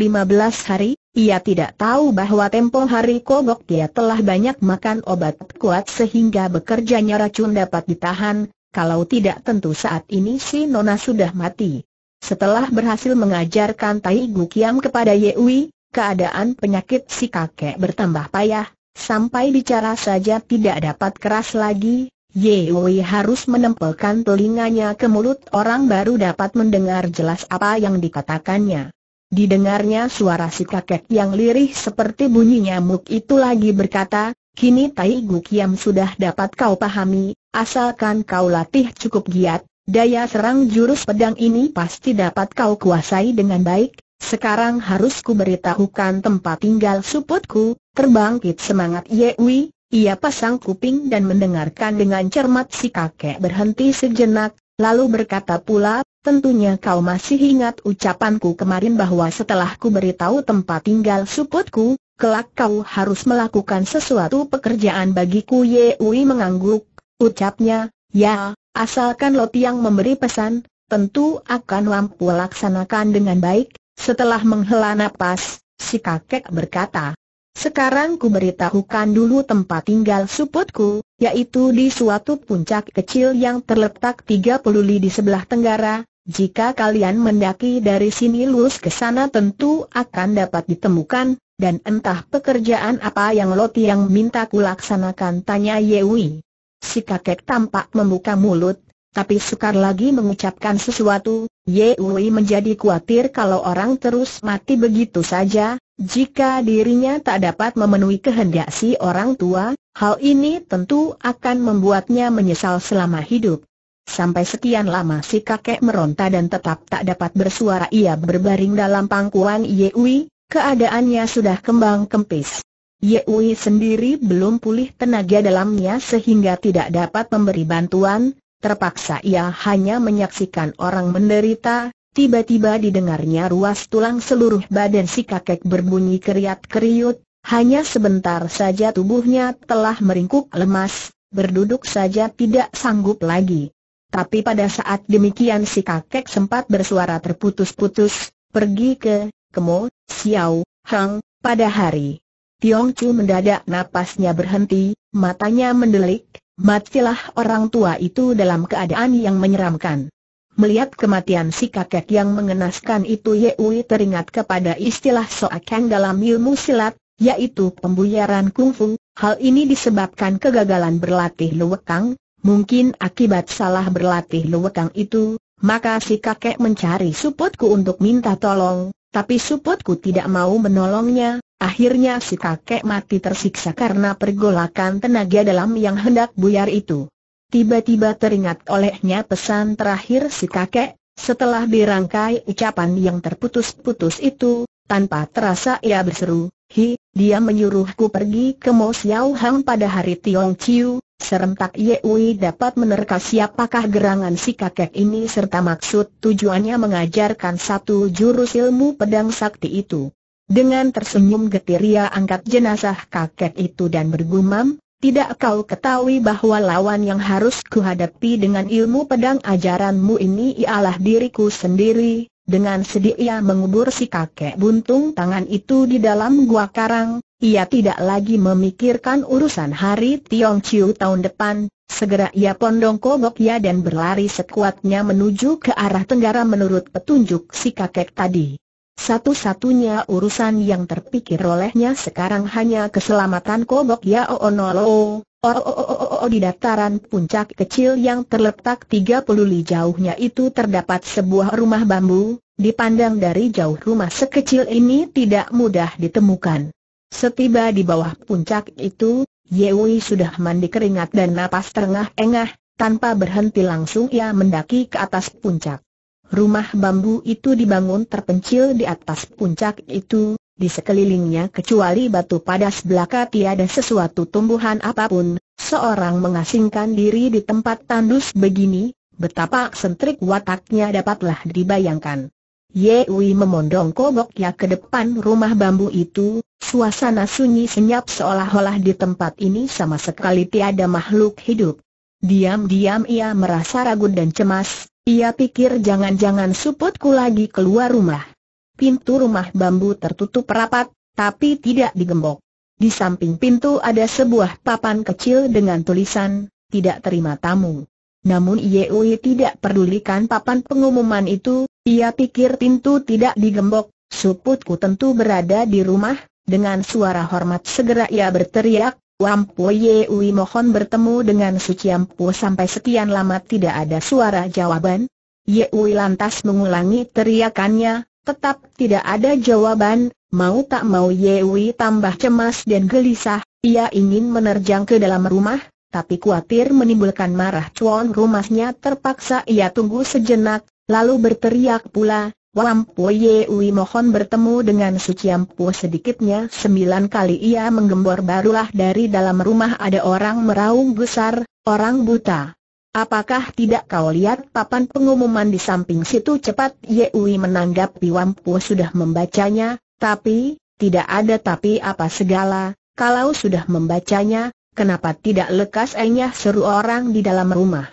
hari, ia tidak tahu bahwa tempo hari kogok dia telah banyak makan obat kuat sehingga bekerjanya racun dapat ditahan, kalau tidak tentu saat ini si Nona sudah mati. Setelah berhasil mengajarkan Tai Gu Kiam kepada Yewi, keadaan penyakit si kakek bertambah payah, sampai bicara saja tidak dapat keras lagi, Wei harus menempelkan telinganya ke mulut orang baru dapat mendengar jelas apa yang dikatakannya. Didengarnya suara si kakek yang lirih seperti bunyi nyamuk itu lagi berkata, Kini Tai Gu Kiam sudah dapat kau pahami, asalkan kau latih cukup giat, daya serang jurus pedang ini pasti dapat kau kuasai dengan baik, sekarang harus ku beritahukan tempat tinggal suputku, terbangkit semangat Wei. Ia pasang kuping dan mendengarkan dengan cermat si kakek berhenti sejenak, lalu berkata pula, tentunya kau masih ingat ucapanku kemarin bahwa setelah ku beritahu tempat tinggal suputku, kelak kau harus melakukan sesuatu pekerjaan bagiku Ye Yewi mengangguk, ucapnya, ya, asalkan Lot yang memberi pesan, tentu akan lampu laksanakan dengan baik, setelah menghela napas, si kakek berkata, sekarang ku beritahukan dulu tempat tinggal suputku, yaitu di suatu puncak kecil yang terletak 30 li di sebelah tenggara. Jika kalian mendaki dari sini lurus ke sana tentu akan dapat ditemukan, dan entah pekerjaan apa yang Loti yang minta ku laksanakan, tanya Yewi. Si kakek tampak membuka mulut, tapi sukar lagi mengucapkan sesuatu, Ye Wei menjadi khawatir kalau orang terus mati begitu saja, jika dirinya tak dapat memenuhi kehendak si orang tua, hal ini tentu akan membuatnya menyesal selama hidup. Sampai sekian lama si kakek meronta dan tetap tak dapat bersuara ia berbaring dalam pangkuan Ye Wei, keadaannya sudah kembang kempis. Ye Wei sendiri belum pulih tenaga dalamnya sehingga tidak dapat memberi bantuan, Terpaksa ia hanya menyaksikan orang menderita, tiba-tiba didengarnya ruas tulang seluruh badan si kakek berbunyi keriat-keriut, hanya sebentar saja tubuhnya telah meringkuk lemas, berduduk saja tidak sanggup lagi. Tapi pada saat demikian si kakek sempat bersuara terputus-putus, pergi ke, kemo, siau, hang, pada hari. Tiong Chu mendadak napasnya berhenti, matanya mendelik, Matilah orang tua itu dalam keadaan yang menyeramkan. Melihat kematian si kakek yang mengenaskan itu Ye Ui teringat kepada istilah Soakang dalam ilmu silat, yaitu pembuyaran kungfu. Hal ini disebabkan kegagalan berlatih luwekang, mungkin akibat salah berlatih luwekang itu, maka si kakek mencari suputku untuk minta tolong, tapi suputku tidak mau menolongnya, akhirnya si kakek mati tersiksa karena pergolakan tenaga dalam yang hendak buyar itu. Tiba-tiba teringat olehnya pesan terakhir si kakek, setelah dirangkai ucapan yang terputus-putus itu, tanpa terasa ia berseru, Hi, dia menyuruhku pergi ke Mo Xiao Hang pada hari Tiong Chiu, Serentak Yewi dapat menerka siapakah gerangan si kakek ini serta maksud tujuannya mengajarkan satu jurus ilmu pedang sakti itu. Dengan tersenyum getir ia angkat jenazah kakek itu dan bergumam, tidak kau ketahui bahwa lawan yang harus kuhadapi dengan ilmu pedang ajaranmu ini ialah diriku sendiri, dengan sedih ia mengubur si kakek buntung tangan itu di dalam gua karang, ia tidak lagi memikirkan urusan hari Tiong Chiu tahun depan, segera ia pondong ya dan berlari sekuatnya menuju ke arah tenggara menurut petunjuk si kakek tadi. Satu-satunya urusan yang terpikir olehnya sekarang hanya keselamatan kobok ya oh Oh, di dataran puncak kecil yang terletak 30 li jauhnya itu terdapat sebuah rumah bambu, dipandang dari jauh rumah sekecil ini tidak mudah ditemukan. Setiba di bawah puncak itu, Yewi sudah mandi keringat dan napas terengah-engah, tanpa berhenti langsung ia mendaki ke atas puncak. Rumah bambu itu dibangun terpencil di atas puncak itu, di sekelilingnya kecuali batu padas belaka tiada sesuatu tumbuhan apapun, seorang mengasingkan diri di tempat tandus begini, betapa sentrik wataknya dapatlah dibayangkan. Ye Wei memondong koboknya ke depan rumah bambu itu, suasana sunyi senyap seolah-olah di tempat ini sama sekali tiada makhluk hidup. Diam-diam ia merasa ragu dan cemas, ia pikir jangan-jangan suputku lagi keluar rumah. Pintu rumah bambu tertutup rapat, tapi tidak digembok. Di samping pintu ada sebuah papan kecil dengan tulisan, tidak terima tamu. Namun Yewi tidak pedulikan papan pengumuman itu, ia pikir pintu tidak digembok, suputku tentu berada di rumah, dengan suara hormat segera ia berteriak, Wampu Yewi mohon bertemu dengan Suciampu sampai sekian lama tidak ada suara jawaban. Yewi lantas mengulangi teriakannya, tetap tidak ada jawaban, mau tak mau Yewi tambah cemas dan gelisah, ia ingin menerjang ke dalam rumah, tapi khawatir menimbulkan marah cuan rumahnya terpaksa ia tunggu sejenak, lalu berteriak pula, Wampu Yewi mohon bertemu dengan Suciampu sedikitnya sembilan kali ia menggembor barulah dari dalam rumah ada orang meraung besar, orang buta. Apakah tidak kau lihat papan pengumuman di samping situ cepat Yewi menanggapi Wampu sudah membacanya, tapi, tidak ada tapi apa segala, kalau sudah membacanya, kenapa tidak lekas enyah seru orang di dalam rumah.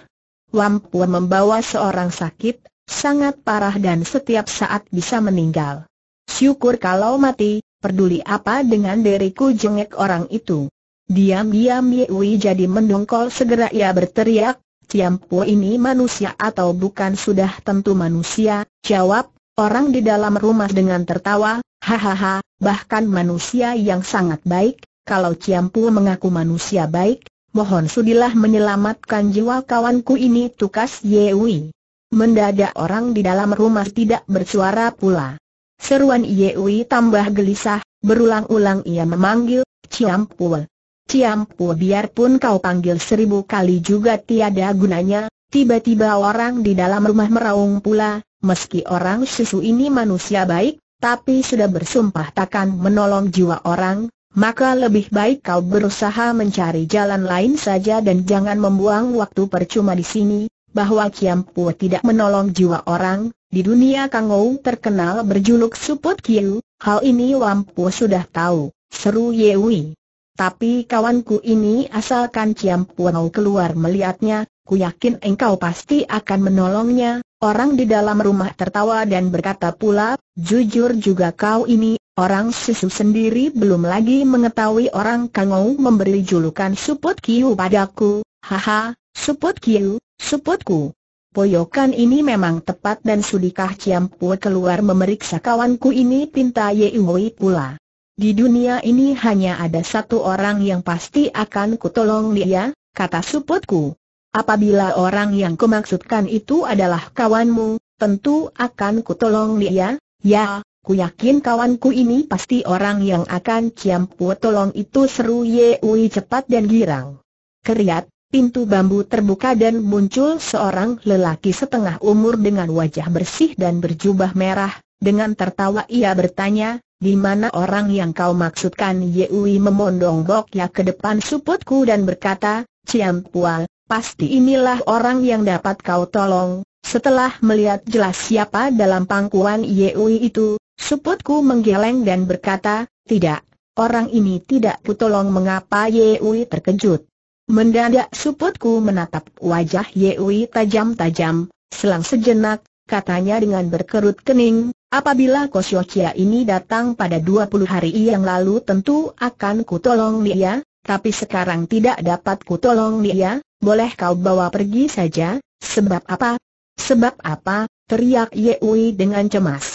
Wampu membawa seorang sakit sangat parah dan setiap saat bisa meninggal. Syukur kalau mati, peduli apa dengan diriku jengek orang itu. Diam-diam Yewi jadi mendongkol segera ia berteriak, Ciampu ini manusia atau bukan sudah tentu manusia, jawab, orang di dalam rumah dengan tertawa, hahaha, bahkan manusia yang sangat baik, kalau Ciampu mengaku manusia baik, mohon sudilah menyelamatkan jiwa kawanku ini tukas Yewi. Mendadak orang di dalam rumah tidak bersuara pula. Seruan Yewi tambah gelisah, berulang-ulang ia memanggil, Ciampul. Ciampul biarpun kau panggil seribu kali juga tiada gunanya, tiba-tiba orang di dalam rumah meraung pula, meski orang susu ini manusia baik, tapi sudah bersumpah takkan menolong jiwa orang, maka lebih baik kau berusaha mencari jalan lain saja dan jangan membuang waktu percuma di sini, bahwa Kiampu tidak menolong jiwa orang, di dunia Kang Kangou terkenal berjuluk Suput Kiu, hal ini Wampu sudah tahu, seru Yewi. Tapi kawanku ini asalkan Kiampu mau keluar melihatnya, ku yakin engkau pasti akan menolongnya. Orang di dalam rumah tertawa dan berkata pula, jujur juga kau ini, orang susu sendiri belum lagi mengetahui orang Kang Kangou memberi julukan Suput Kiu padaku, haha, Suput Kiu, suputku. Poyokan ini memang tepat dan sudikah Ciampua keluar memeriksa kawanku ini pinta Yeumui pula. Di dunia ini hanya ada satu orang yang pasti akan kutolong dia, kata suputku. Apabila orang yang kumaksudkan itu adalah kawanmu, tentu akan kutolong dia, ya, ku yakin kawanku ini pasti orang yang akan Ciampu tolong itu seru Ye Ui cepat dan girang. Keriat, pintu bambu terbuka dan muncul seorang lelaki setengah umur dengan wajah bersih dan berjubah merah, dengan tertawa ia bertanya, di mana orang yang kau maksudkan Yui memondong bokya ke depan suputku dan berkata, Ciam Pual, pasti inilah orang yang dapat kau tolong. Setelah melihat jelas siapa dalam pangkuan Yui itu, suputku menggeleng dan berkata, tidak, orang ini tidak kutolong mengapa Yui terkejut. Mendadak suputku menatap wajah Yewi tajam-tajam, selang sejenak, katanya dengan berkerut kening, apabila Kosyokia ini datang pada 20 hari yang lalu tentu akan kutolong dia, ya, tapi sekarang tidak dapat kutolong dia, ya, boleh kau bawa pergi saja, sebab apa? Sebab apa? teriak Yewi dengan cemas.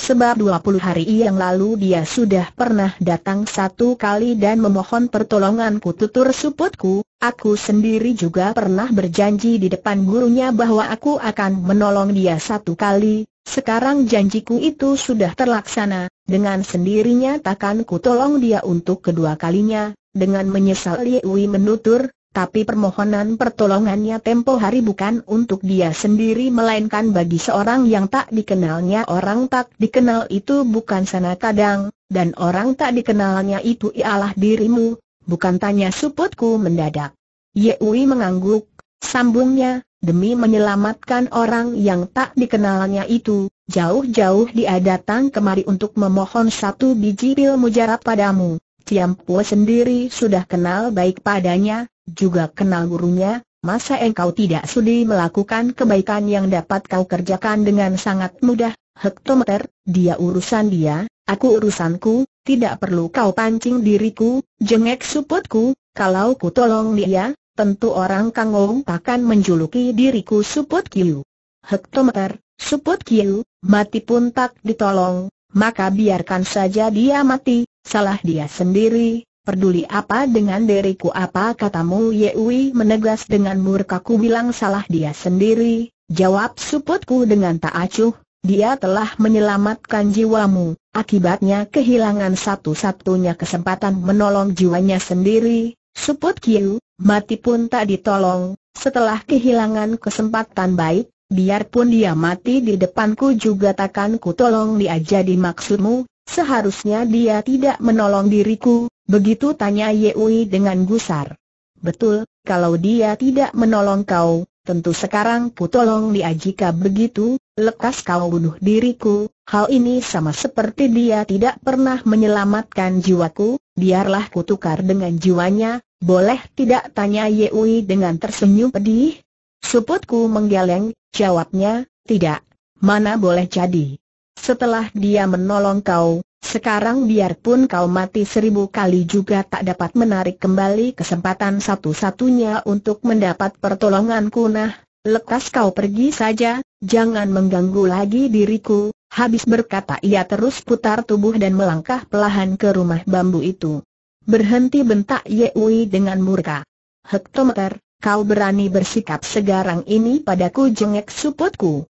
Sebab 20 hari yang lalu dia sudah pernah datang satu kali dan memohon pertolonganku tutur suputku, aku sendiri juga pernah berjanji di depan gurunya bahwa aku akan menolong dia satu kali, sekarang janjiku itu sudah terlaksana, dengan sendirinya takkan ku tolong dia untuk kedua kalinya, dengan menyesal Liwi menutur, tapi permohonan pertolongannya tempo hari bukan untuk dia sendiri melainkan bagi seorang yang tak dikenalnya orang tak dikenal itu bukan sana kadang, dan orang tak dikenalnya itu ialah dirimu, bukan tanya suputku mendadak. Yeui mengangguk, sambungnya, demi menyelamatkan orang yang tak dikenalnya itu, jauh-jauh dia datang kemari untuk memohon satu biji pil mujarab padamu. Tiampu sendiri sudah kenal baik padanya, juga kenal gurunya, masa engkau tidak sudi melakukan kebaikan yang dapat kau kerjakan dengan sangat mudah, hektometer, dia urusan dia, aku urusanku, tidak perlu kau pancing diriku, jengek suputku, kalau ku tolong dia, tentu orang kangong takkan menjuluki diriku suput kiu. Hektometer, suput kiu, mati pun tak ditolong, maka biarkan saja dia mati, salah dia sendiri, Perduli apa dengan diriku apa katamu Yewi menegas dengan murka ku bilang salah dia sendiri, jawab suputku dengan tak acuh, dia telah menyelamatkan jiwamu, akibatnya kehilangan satu-satunya kesempatan menolong jiwanya sendiri, suput Kiu, mati pun tak ditolong, setelah kehilangan kesempatan baik, biarpun dia mati di depanku juga takkan ku tolong dia jadi maksudmu, Seharusnya dia tidak menolong diriku, begitu tanya Yeui dengan gusar. Betul, kalau dia tidak menolong kau, tentu sekarang ku tolong dia jika begitu, lekas kau bunuh diriku. Hal ini sama seperti dia tidak pernah menyelamatkan jiwaku, biarlah kutukar dengan jiwanya, boleh tidak tanya Yeui dengan tersenyum pedih? Suputku menggeleng, jawabnya, tidak. Mana boleh jadi. Setelah dia menolong kau, sekarang biarpun kau mati seribu kali juga tak dapat menarik kembali kesempatan satu-satunya untuk mendapat pertolonganku nah, lekas kau pergi saja, jangan mengganggu lagi diriku, habis berkata ia terus putar tubuh dan melangkah pelahan ke rumah bambu itu. Berhenti bentak Yeui dengan murka. Hektometer, kau berani bersikap segarang ini padaku jengek suputku.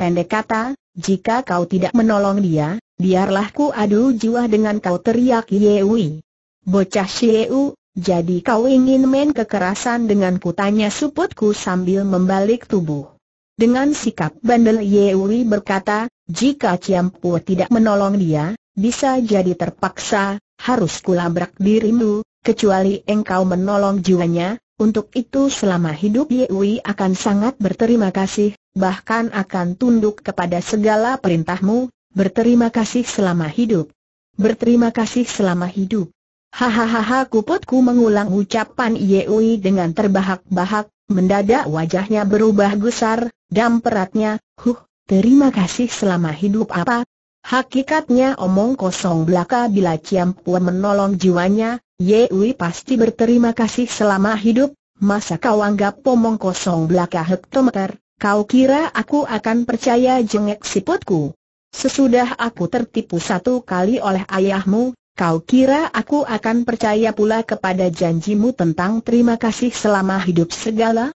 Pendek kata, jika kau tidak menolong dia, biarlah ku adu jiwa dengan kau teriak Yewi. Bocah Xieu, jadi kau ingin main kekerasan dengan kutanya suputku sambil membalik tubuh. Dengan sikap bandel Yewi berkata, jika Ciampu tidak menolong dia, bisa jadi terpaksa, harus kulabrak dirimu, kecuali engkau menolong jiwanya, untuk itu selama hidup Yewi akan sangat berterima kasih, bahkan akan tunduk kepada segala perintahmu, berterima kasih selama hidup. Berterima kasih selama hidup. Hahaha kuputku mengulang ucapan Yewi dengan terbahak-bahak, mendadak wajahnya berubah gusar, dan peratnya, huh, terima kasih selama hidup apa, Hakikatnya omong kosong belaka bila Ciam Pua menolong jiwanya, Ye Yewi pasti berterima kasih selama hidup, masa kau anggap omong kosong belaka hektometer, kau kira aku akan percaya jengek siputku? Sesudah aku tertipu satu kali oleh ayahmu, kau kira aku akan percaya pula kepada janjimu tentang terima kasih selama hidup segala?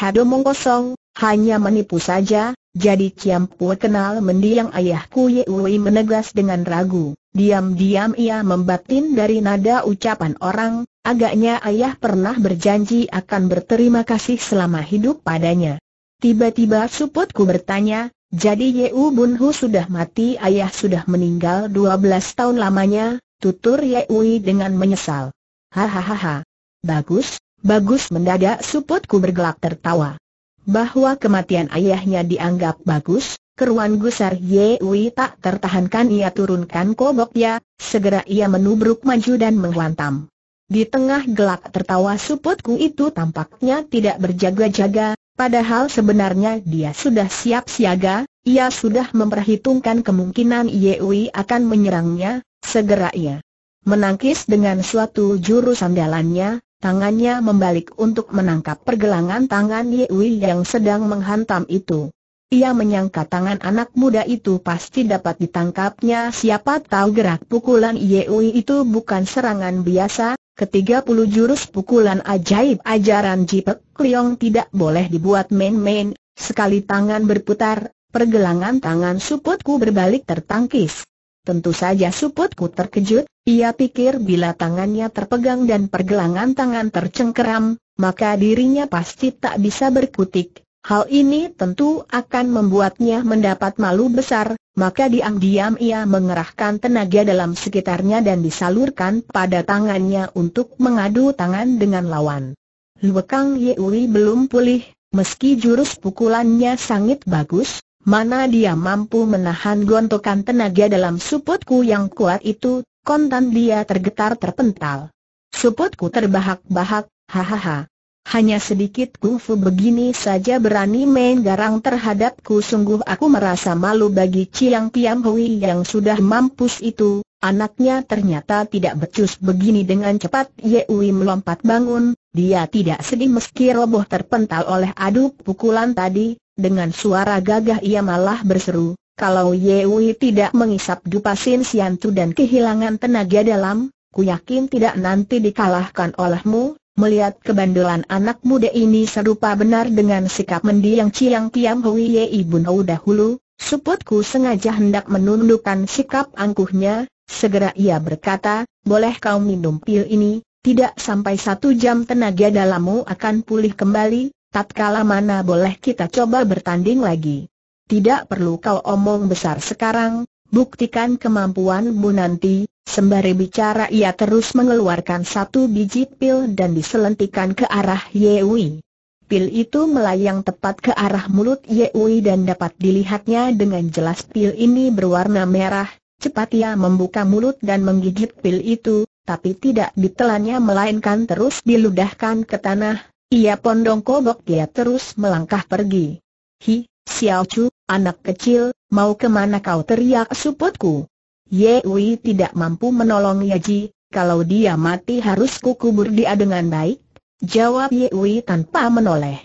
mong kosong, hanya menipu saja, jadi Ciam Pua kenal mendiang ayahku Ye Yehui menegas dengan ragu. Diam-diam ia membatin dari nada ucapan orang, agaknya ayah pernah berjanji akan berterima kasih selama hidup padanya. Tiba-tiba suputku bertanya, jadi Bun Bunhu sudah mati ayah sudah meninggal 12 tahun lamanya, tutur Ye Yehui dengan menyesal. Hahaha. Bagus, bagus mendadak suputku bergelak tertawa bahwa kematian ayahnya dianggap bagus, keruan gusar Ye Wei tak tertahankan ia turunkan koboknya, segera ia menubruk maju dan menghantam. Di tengah gelak tertawa suputku itu tampaknya tidak berjaga-jaga, padahal sebenarnya dia sudah siap siaga, ia sudah memperhitungkan kemungkinan Ye Wei akan menyerangnya, segera ia menangkis dengan suatu jurus andalannya, Tangannya membalik untuk menangkap pergelangan tangan Ye Wei yang sedang menghantam itu. Ia menyangka tangan anak muda itu pasti dapat ditangkapnya siapa tahu gerak pukulan Ye Wei itu bukan serangan biasa, ketiga puluh jurus pukulan ajaib ajaran Jipek Liong tidak boleh dibuat main-main, sekali tangan berputar, pergelangan tangan suputku berbalik tertangkis. Tentu saja suputku terkejut, ia pikir bila tangannya terpegang dan pergelangan tangan tercengkeram, maka dirinya pasti tak bisa berkutik. Hal ini tentu akan membuatnya mendapat malu besar, maka diam-diam ia mengerahkan tenaga dalam sekitarnya dan disalurkan pada tangannya untuk mengadu tangan dengan lawan. Luekang Yeuri belum pulih, meski jurus pukulannya sangat bagus, mana dia mampu menahan gontokan tenaga dalam suputku yang kuat itu, kontan dia tergetar terpental. Suputku terbahak-bahak, hahaha. Hanya sedikit kungfu begini saja berani main garang terhadapku Sungguh aku merasa malu bagi Chiang Piam Hui yang sudah mampus itu Anaknya ternyata tidak becus begini dengan cepat Yewi melompat bangun Dia tidak sedih meski roboh terpental oleh adu pukulan tadi dengan suara gagah ia malah berseru, kalau Yewi tidak mengisap dupa Dupasin Siantu dan kehilangan tenaga dalam, ku yakin tidak nanti dikalahkan olehmu, melihat kebandelan anak muda ini serupa benar dengan sikap mendiang Ciang Tiam Hui Ye ibu dahulu, suputku sengaja hendak menundukkan sikap angkuhnya, segera ia berkata, boleh kau minum pil ini, tidak sampai satu jam tenaga dalammu akan pulih kembali, tatkala mana boleh kita coba bertanding lagi. Tidak perlu kau omong besar sekarang, buktikan kemampuanmu nanti, sembari bicara ia terus mengeluarkan satu biji pil dan diselentikan ke arah Yewi. Pil itu melayang tepat ke arah mulut Yewi dan dapat dilihatnya dengan jelas pil ini berwarna merah. Cepat ia membuka mulut dan menggigit pil itu, tapi tidak ditelannya melainkan terus diludahkan ke tanah, ia pondong kobok dia terus melangkah pergi. Hi, Xiao Chu, anak kecil, mau kemana kau teriak suputku? Ye Wei tidak mampu menolong Ji. kalau dia mati harus kukubur dia dengan baik, jawab Ye Wei tanpa menoleh.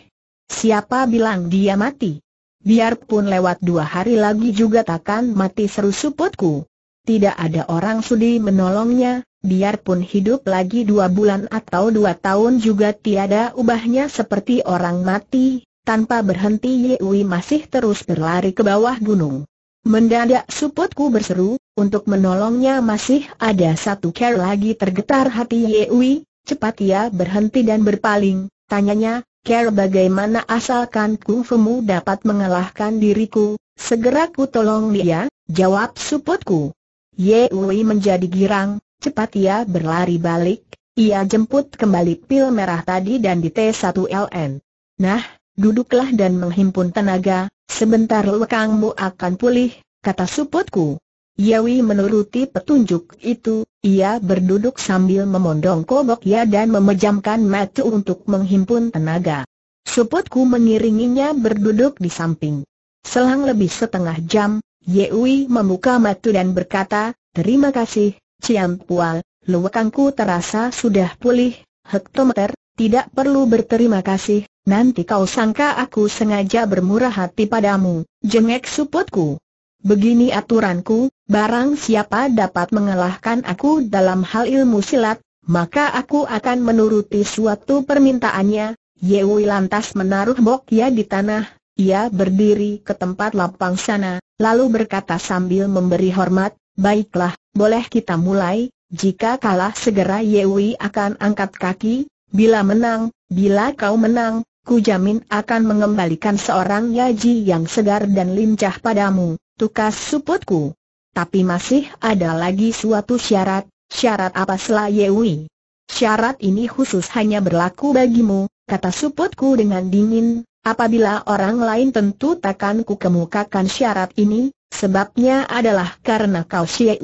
Siapa bilang dia mati? Biarpun lewat dua hari lagi juga takkan mati seru suputku tidak ada orang sudi menolongnya, biarpun hidup lagi dua bulan atau dua tahun juga tiada ubahnya seperti orang mati, tanpa berhenti Yewi masih terus berlari ke bawah gunung. Mendadak suputku berseru, untuk menolongnya masih ada satu care lagi tergetar hati Yewi, cepat ia berhenti dan berpaling, tanyanya, care bagaimana asalkan kungfumu dapat mengalahkan diriku, segera ku tolong dia, jawab suputku. Ye Wei menjadi girang, cepat ia berlari balik, ia jemput kembali pil merah tadi dan di T1LN. Nah, duduklah dan menghimpun tenaga, sebentar lekangmu akan pulih, kata suputku. Yawi menuruti petunjuk itu, ia berduduk sambil memondong kobok ya dan memejamkan mata untuk menghimpun tenaga. Suputku mengiringinya berduduk di samping. Selang lebih setengah jam, Yewi membuka mata dan berkata, terima kasih, Ciam Pual, luwakanku terasa sudah pulih, hektometer, tidak perlu berterima kasih, nanti kau sangka aku sengaja bermurah hati padamu, jengek suputku. Begini aturanku, barang siapa dapat mengalahkan aku dalam hal ilmu silat, maka aku akan menuruti suatu permintaannya. Yewi lantas menaruh bokya di tanah, ia berdiri ke tempat lapang sana, lalu berkata sambil memberi hormat, Baiklah, boleh kita mulai, jika kalah segera Yewi akan angkat kaki, bila menang, bila kau menang, ku jamin akan mengembalikan seorang yaji yang segar dan lincah padamu, tukas suputku. Tapi masih ada lagi suatu syarat, syarat apa selah Yewi? Syarat ini khusus hanya berlaku bagimu, kata suputku dengan dingin, Apabila orang lain tentu takkan ku kemukakan syarat ini, sebabnya adalah karena kau Ye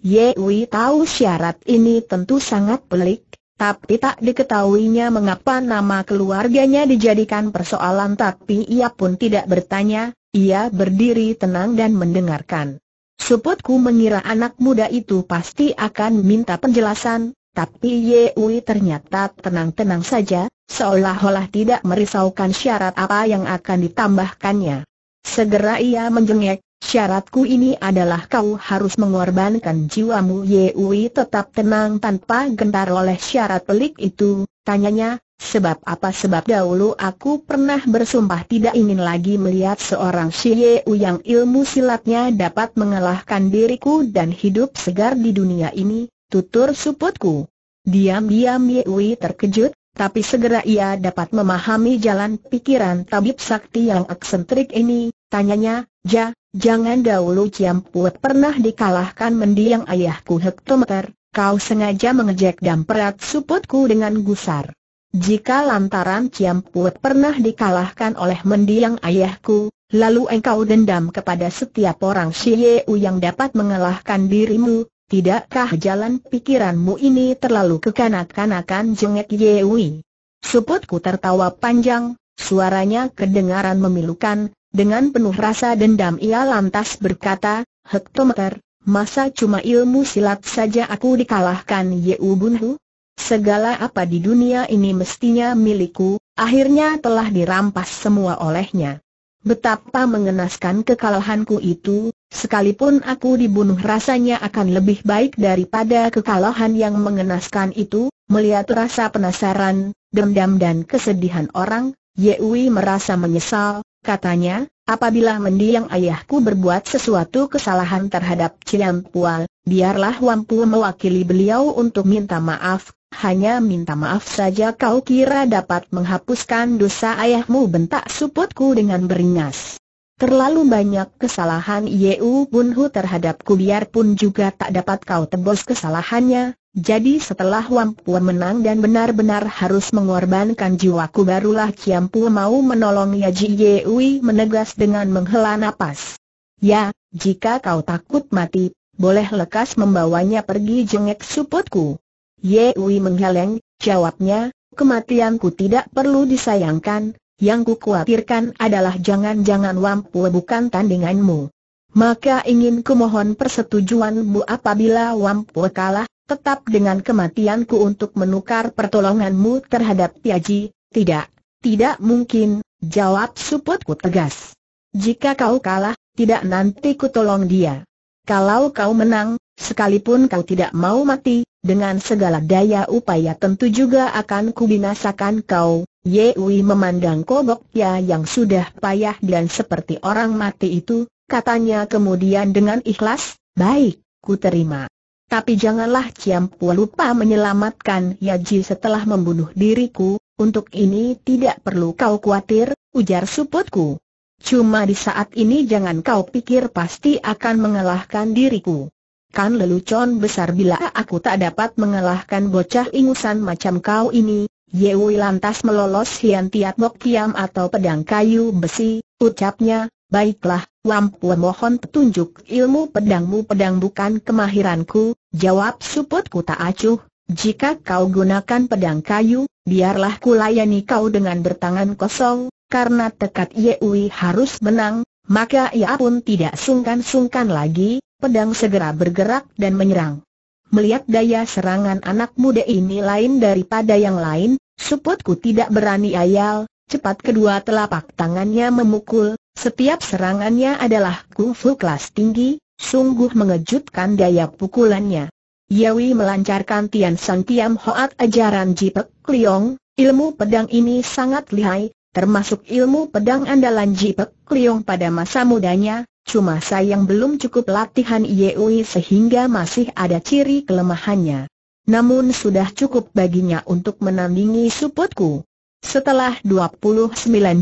Yewi tahu syarat ini tentu sangat pelik, tapi tak diketahuinya mengapa nama keluarganya dijadikan persoalan tapi ia pun tidak bertanya, ia berdiri tenang dan mendengarkan. Suputku mengira anak muda itu pasti akan minta penjelasan, tapi Yewi ternyata tenang-tenang saja, seolah-olah tidak merisaukan syarat apa yang akan ditambahkannya. Segera ia menjengek, syaratku ini adalah kau harus mengorbankan jiwamu Yewi tetap tenang tanpa gentar oleh syarat pelik itu, tanyanya, sebab apa sebab dahulu aku pernah bersumpah tidak ingin lagi melihat seorang Yewi yang ilmu silatnya dapat mengalahkan diriku dan hidup segar di dunia ini, tutur suputku. Diam-diam Yewi terkejut, tapi segera ia dapat memahami jalan pikiran tabib sakti yang eksentrik ini, tanyanya, Ja, jangan dahulu Ciampuat pernah dikalahkan mendiang ayahku hektometer, kau sengaja mengejek dan perat suputku dengan gusar. Jika lantaran Ciampuat pernah dikalahkan oleh mendiang ayahku, lalu engkau dendam kepada setiap orang Sieu yang dapat mengalahkan dirimu, Tidakkah jalan pikiranmu ini terlalu kekanak-kanakan jengek Yewi? Suputku tertawa panjang, suaranya kedengaran memilukan, dengan penuh rasa dendam ia lantas berkata, Hektometer, masa cuma ilmu silat saja aku dikalahkan Yewu Bunhu? Segala apa di dunia ini mestinya milikku, akhirnya telah dirampas semua olehnya. Betapa mengenaskan kekalahanku itu, Sekalipun aku dibunuh rasanya akan lebih baik daripada kekalahan yang mengenaskan itu, melihat rasa penasaran, dendam dan kesedihan orang, Yewi merasa menyesal, katanya, apabila mendiang ayahku berbuat sesuatu kesalahan terhadap Ciampual, biarlah Wampu mewakili beliau untuk minta maaf, hanya minta maaf saja kau kira dapat menghapuskan dosa ayahmu bentak suputku dengan beringas. Terlalu banyak kesalahan Yeu Bunhu terhadapku biarpun juga tak dapat kau tebus kesalahannya, jadi setelah Wampua menang dan benar-benar harus mengorbankan jiwaku barulah Kiampu mau menolong Yaji Yeui menegas dengan menghela nafas. Ya, jika kau takut mati, boleh lekas membawanya pergi jengek suputku. Yeui menggeleng, jawabnya, kematianku tidak perlu disayangkan, yang ku khawatirkan adalah jangan-jangan Wampu bukan tandinganmu. Maka ingin ku mohon persetujuanmu apabila Wampu kalah, tetap dengan kematianku untuk menukar pertolonganmu terhadap Tiaji, tidak, tidak mungkin, jawab suputku tegas. Jika kau kalah, tidak nanti ku tolong dia. Kalau kau menang, sekalipun kau tidak mau mati, dengan segala daya upaya tentu juga akan kubinasakan kau, Yewi memandang Kobok ya yang sudah payah dan seperti orang mati itu, katanya kemudian dengan ikhlas, baik, ku terima. Tapi janganlah Ciampu lupa menyelamatkan Yaji setelah membunuh diriku, untuk ini tidak perlu kau khawatir, ujar suputku. Cuma di saat ini jangan kau pikir pasti akan mengalahkan diriku. Kan lelucon besar bila aku tak dapat mengalahkan bocah ingusan macam kau ini, Yewi lantas melolos Hian Tiat Bok Kiam atau pedang kayu besi, ucapnya, baiklah, wampu mohon petunjuk ilmu pedangmu pedang bukan kemahiranku, jawab suputku tak acuh, jika kau gunakan pedang kayu, biarlah kulayani kau dengan bertangan kosong, karena tekad Yewi harus menang, maka ia pun tidak sungkan-sungkan lagi, pedang segera bergerak dan menyerang. Melihat daya serangan anak muda ini lain daripada yang lain, suputku tidak berani ayal, cepat kedua telapak tangannya memukul, setiap serangannya adalah kungfu kelas tinggi, sungguh mengejutkan daya pukulannya. Yawi melancarkan Tian San Tiam Hoat ajaran Jipek Kliong, ilmu pedang ini sangat lihai, termasuk ilmu pedang andalan Jipek Kliong pada masa mudanya, Cuma sayang belum cukup latihan Yeui sehingga masih ada ciri kelemahannya. Namun sudah cukup baginya untuk menandingi suputku. Setelah 29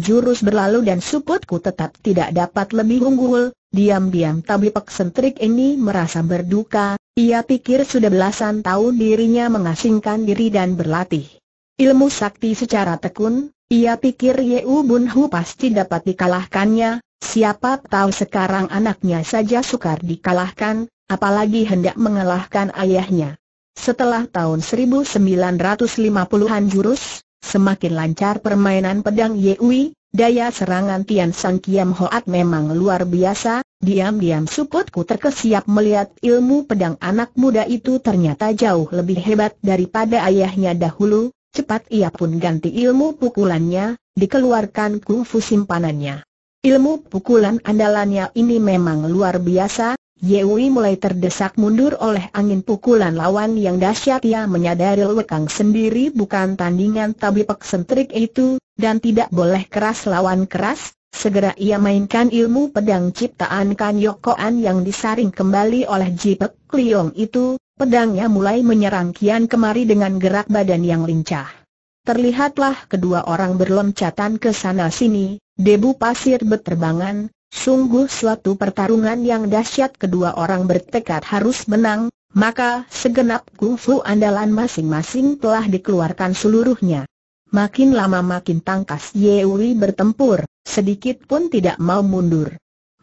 jurus berlalu dan suputku tetap tidak dapat lebih unggul, diam-diam tabipek sentrik ini merasa berduka, ia pikir sudah belasan tahun dirinya mengasingkan diri dan berlatih. Ilmu sakti secara tekun, ia pikir Yeu Bun Hu pasti dapat dikalahkannya, Siapa tahu sekarang anaknya saja sukar dikalahkan, apalagi hendak mengalahkan ayahnya. Setelah tahun 1950-an jurus, semakin lancar permainan pedang Yewi, daya serangan Tian Sang Kiam Hoat memang luar biasa, diam-diam suputku terkesiap melihat ilmu pedang anak muda itu ternyata jauh lebih hebat daripada ayahnya dahulu, cepat ia pun ganti ilmu pukulannya, dikeluarkan kungfu simpanannya. Ilmu pukulan andalannya ini memang luar biasa, Yewi mulai terdesak mundur oleh angin pukulan lawan yang dahsyat ia menyadari lekang sendiri bukan tandingan tabi sentrik itu, dan tidak boleh keras lawan keras, segera ia mainkan ilmu pedang ciptaan Kan Yokoan yang disaring kembali oleh Jipek Liong itu, pedangnya mulai menyerang kian kemari dengan gerak badan yang lincah terlihatlah kedua orang berloncatan ke sana-sini, debu pasir berterbangan, sungguh suatu pertarungan yang dahsyat kedua orang bertekad harus menang, maka segenap kungfu andalan masing-masing telah dikeluarkan seluruhnya. Makin lama makin tangkas Yewi bertempur, sedikit pun tidak mau mundur.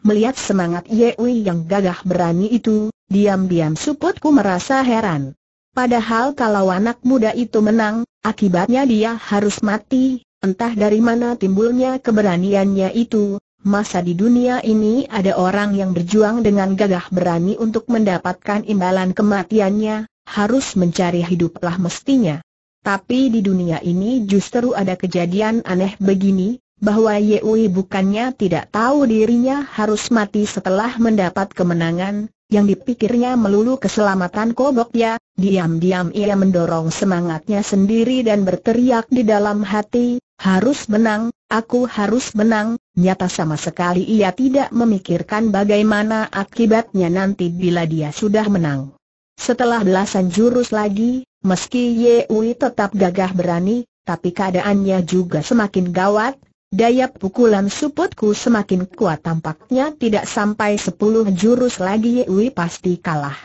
Melihat semangat Yewi yang gagah berani itu, diam-diam suputku merasa heran. Padahal kalau anak muda itu menang, Akibatnya dia harus mati, entah dari mana timbulnya keberaniannya itu, masa di dunia ini ada orang yang berjuang dengan gagah berani untuk mendapatkan imbalan kematiannya, harus mencari hiduplah mestinya. Tapi di dunia ini justru ada kejadian aneh begini, bahwa Yui bukannya tidak tahu dirinya harus mati setelah mendapat kemenangan, yang dipikirnya melulu keselamatan ya, diam-diam ia mendorong semangatnya sendiri dan berteriak di dalam hati, harus menang, aku harus menang, nyata sama sekali ia tidak memikirkan bagaimana akibatnya nanti bila dia sudah menang. Setelah belasan jurus lagi, meski Ye Wei tetap gagah berani, tapi keadaannya juga semakin gawat, Daya pukulan suputku semakin kuat tampaknya tidak sampai sepuluh jurus lagi Yui pasti kalah.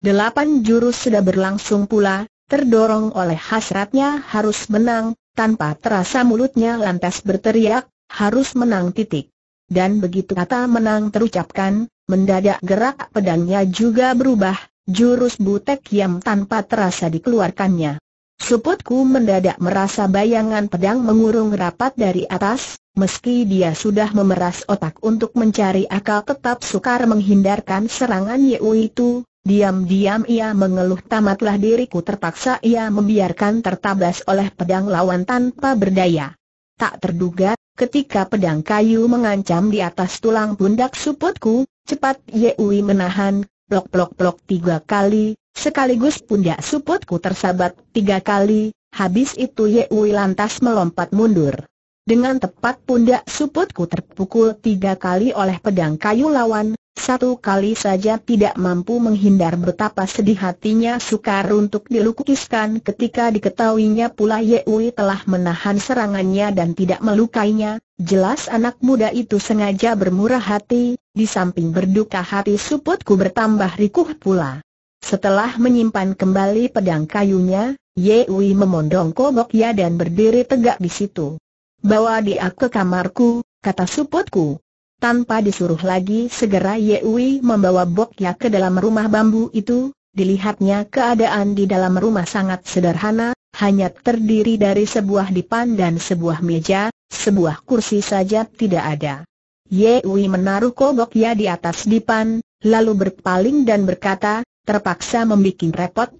Delapan jurus sudah berlangsung pula, terdorong oleh hasratnya harus menang, tanpa terasa mulutnya lantas berteriak, harus menang titik. Dan begitu kata menang terucapkan, mendadak gerak pedangnya juga berubah, jurus butek yang tanpa terasa dikeluarkannya. Suputku mendadak merasa bayangan pedang mengurung rapat dari atas, meski dia sudah memeras otak untuk mencari akal tetap sukar menghindarkan serangan Yeu itu, diam-diam ia mengeluh tamatlah diriku terpaksa ia membiarkan tertabas oleh pedang lawan tanpa berdaya. Tak terduga, ketika pedang kayu mengancam di atas tulang pundak suputku, cepat Yeu menahan, plok-plok-plok tiga kali, sekaligus pundak suputku tersabat tiga kali, habis itu Yewi lantas melompat mundur. Dengan tepat pundak suputku terpukul tiga kali oleh pedang kayu lawan, satu kali saja tidak mampu menghindar betapa sedih hatinya sukar untuk dilukiskan ketika diketahuinya pula Wei telah menahan serangannya dan tidak melukainya, jelas anak muda itu sengaja bermurah hati, di samping berduka hati suputku bertambah rikuh pula. Setelah menyimpan kembali pedang kayunya, Wei memondong koboknya dan berdiri tegak di situ. Bawa dia ke kamarku, kata suputku. Tanpa disuruh lagi segera Ye Wei membawa Bokya ke dalam rumah bambu itu, dilihatnya keadaan di dalam rumah sangat sederhana, hanya terdiri dari sebuah dipan dan sebuah meja, sebuah kursi saja tidak ada. Ye Wei menaruh koboknya di atas dipan, lalu berpaling dan berkata, terpaksa membuat repot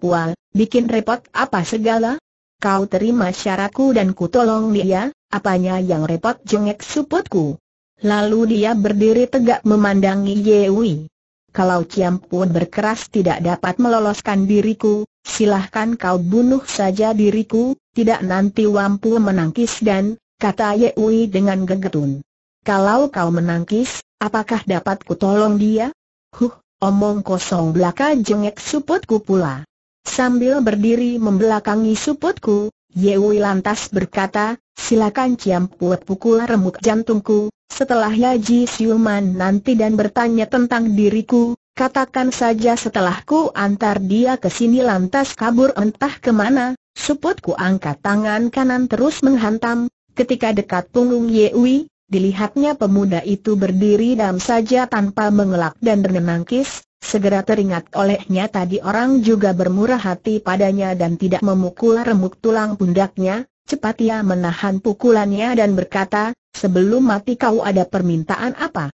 Pual, bikin repot apa segala? Kau terima syaratku dan ku tolong dia, apanya yang repot jengek suputku? Lalu dia berdiri tegak memandangi Yewi. Kalau Ciam pun berkeras tidak dapat meloloskan diriku, silahkan kau bunuh saja diriku, tidak nanti Wampu menangkis dan, kata Yewi dengan gegetun. Kalau kau menangkis, apakah dapat kutolong dia? Huh, omong kosong belaka jengek suputku pula. Sambil berdiri membelakangi suputku, Yewi lantas berkata, silakan Ciam pukul remuk jantungku, setelah Yaji Siuman nanti dan bertanya tentang diriku, katakan saja setelah ku antar dia ke sini lantas kabur entah kemana, suputku angkat tangan kanan terus menghantam, ketika dekat punggung Yewi, dilihatnya pemuda itu berdiri dam saja tanpa mengelak dan menangkis, segera teringat olehnya tadi orang juga bermurah hati padanya dan tidak memukul remuk tulang pundaknya, cepat ia menahan pukulannya dan berkata, Sebelum mati kau ada permintaan apa?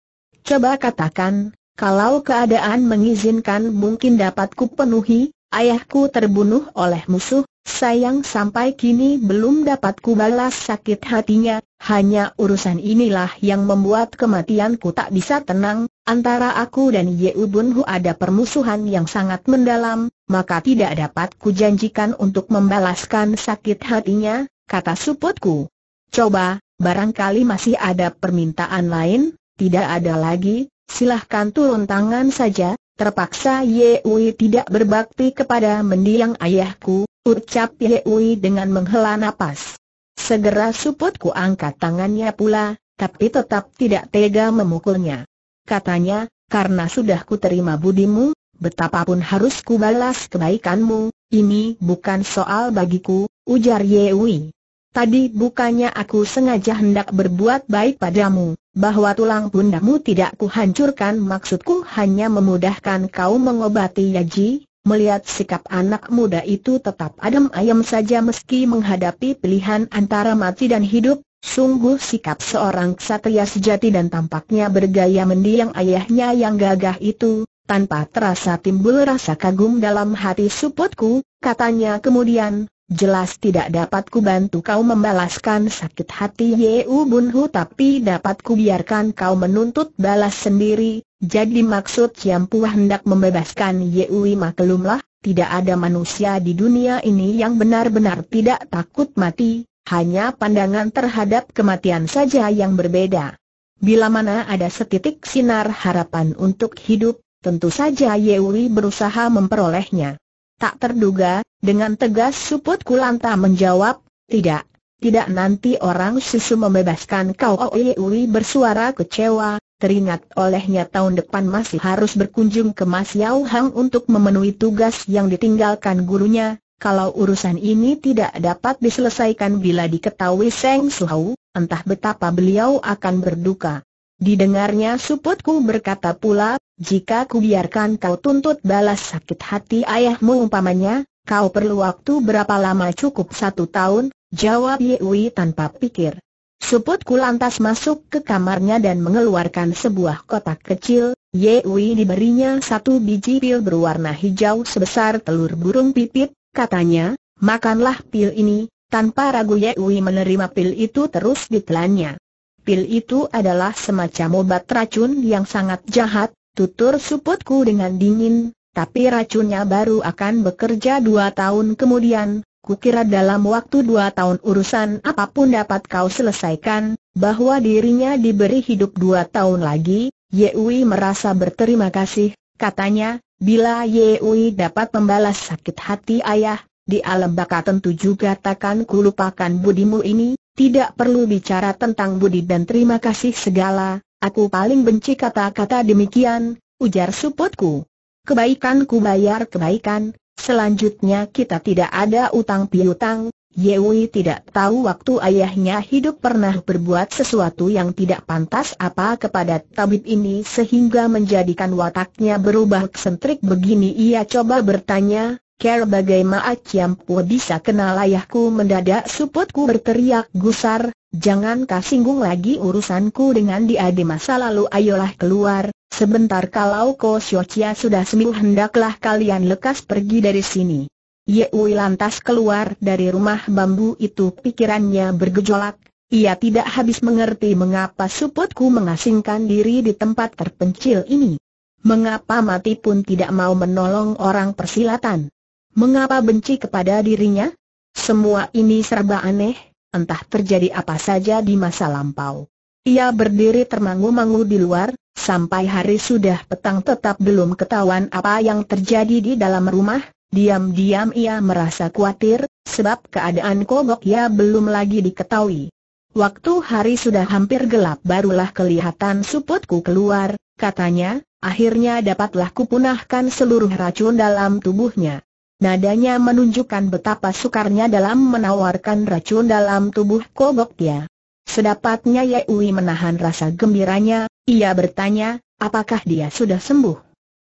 Coba katakan, kalau keadaan mengizinkan mungkin dapat penuhi. ayahku terbunuh oleh musuh, sayang sampai kini belum dapat balas sakit hatinya, hanya urusan inilah yang membuat kematianku tak bisa tenang, antara aku dan Yeu Bun ada permusuhan yang sangat mendalam, maka tidak dapat janjikan untuk membalaskan sakit hatinya, kata suputku. Coba, barangkali masih ada permintaan lain, tidak ada lagi, silahkan turun tangan saja, terpaksa Ye Wei tidak berbakti kepada mendiang ayahku, ucap Ye Wei dengan menghela nafas. Segera suputku angkat tangannya pula, tapi tetap tidak tega memukulnya. Katanya, karena sudah ku terima budimu, betapapun harus ku balas kebaikanmu, ini bukan soal bagiku, ujar Ye Wei tadi bukannya aku sengaja hendak berbuat baik padamu, bahwa tulang pundakmu tidak kuhancurkan maksudku hanya memudahkan kau mengobati Yaji, Melihat sikap anak muda itu tetap adem ayam saja meski menghadapi pilihan antara mati dan hidup, sungguh sikap seorang ksatria sejati dan tampaknya bergaya mendiang ayahnya yang gagah itu, tanpa terasa timbul rasa kagum dalam hati suputku, katanya kemudian, Jelas tidak dapat ku bantu kau membalaskan sakit hati Ye Bun Hu tapi dapat ku biarkan kau menuntut balas sendiri. Jadi maksud Ciam pua hendak membebaskan Ye Ima maklumlah, tidak ada manusia di dunia ini yang benar-benar tidak takut mati, hanya pandangan terhadap kematian saja yang berbeda. Bila mana ada setitik sinar harapan untuk hidup, tentu saja Ye Yewi berusaha memperolehnya. Tak terduga, dengan tegas Suput Kulanta menjawab, tidak, tidak nanti orang susu membebaskan kau Uli bersuara kecewa, teringat olehnya tahun depan masih harus berkunjung ke Mas Yau Hang untuk memenuhi tugas yang ditinggalkan gurunya, kalau urusan ini tidak dapat diselesaikan bila diketahui Seng Suhau, entah betapa beliau akan berduka. Didengarnya suputku berkata pula, jika ku biarkan kau tuntut balas sakit hati ayahmu umpamanya, Kau perlu waktu berapa lama cukup satu tahun, jawab Yewi tanpa pikir. Suputku lantas masuk ke kamarnya dan mengeluarkan sebuah kotak kecil, Yewi diberinya satu biji pil berwarna hijau sebesar telur burung pipit, katanya, makanlah pil ini, tanpa ragu Yewi menerima pil itu terus ditelannya. Pil itu adalah semacam obat racun yang sangat jahat, tutur suputku dengan dingin, tapi racunnya baru akan bekerja dua tahun kemudian, kukira dalam waktu dua tahun urusan apapun dapat kau selesaikan, bahwa dirinya diberi hidup dua tahun lagi, Yewi merasa berterima kasih, katanya, bila Yewi dapat membalas sakit hati ayah, di alam baka tentu juga takkan kulupakan budimu ini, tidak perlu bicara tentang budi dan terima kasih segala, aku paling benci kata-kata demikian, ujar suputku. Kebaikan ku bayar kebaikan, selanjutnya kita tidak ada utang piutang, Yewi tidak tahu waktu ayahnya hidup pernah berbuat sesuatu yang tidak pantas apa kepada tabib ini sehingga menjadikan wataknya berubah eksentrik begini ia coba bertanya, Ker bagaimana Ciampu bisa kenal ayahku mendadak suputku berteriak gusar, Jangan kau singgung lagi urusanku dengan dia di masa lalu ayolah keluar, sebentar kalau Ko syocia sudah sembuh hendaklah kalian lekas pergi dari sini. Ye Wei lantas keluar dari rumah bambu itu pikirannya bergejolak, ia tidak habis mengerti mengapa suputku mengasingkan diri di tempat terpencil ini. Mengapa mati pun tidak mau menolong orang persilatan? Mengapa benci kepada dirinya? Semua ini serba aneh, entah terjadi apa saja di masa lampau. Ia berdiri termangu-mangu di luar, sampai hari sudah petang tetap belum ketahuan apa yang terjadi di dalam rumah, diam-diam ia merasa khawatir, sebab keadaan kogok ia belum lagi diketahui. Waktu hari sudah hampir gelap barulah kelihatan suputku keluar, katanya, akhirnya dapatlah kupunahkan seluruh racun dalam tubuhnya. Nadanya menunjukkan betapa sukarnya dalam menawarkan racun dalam tubuh Kobok dia. Sedapatnya Yewi menahan rasa gembiranya, ia bertanya, apakah dia sudah sembuh?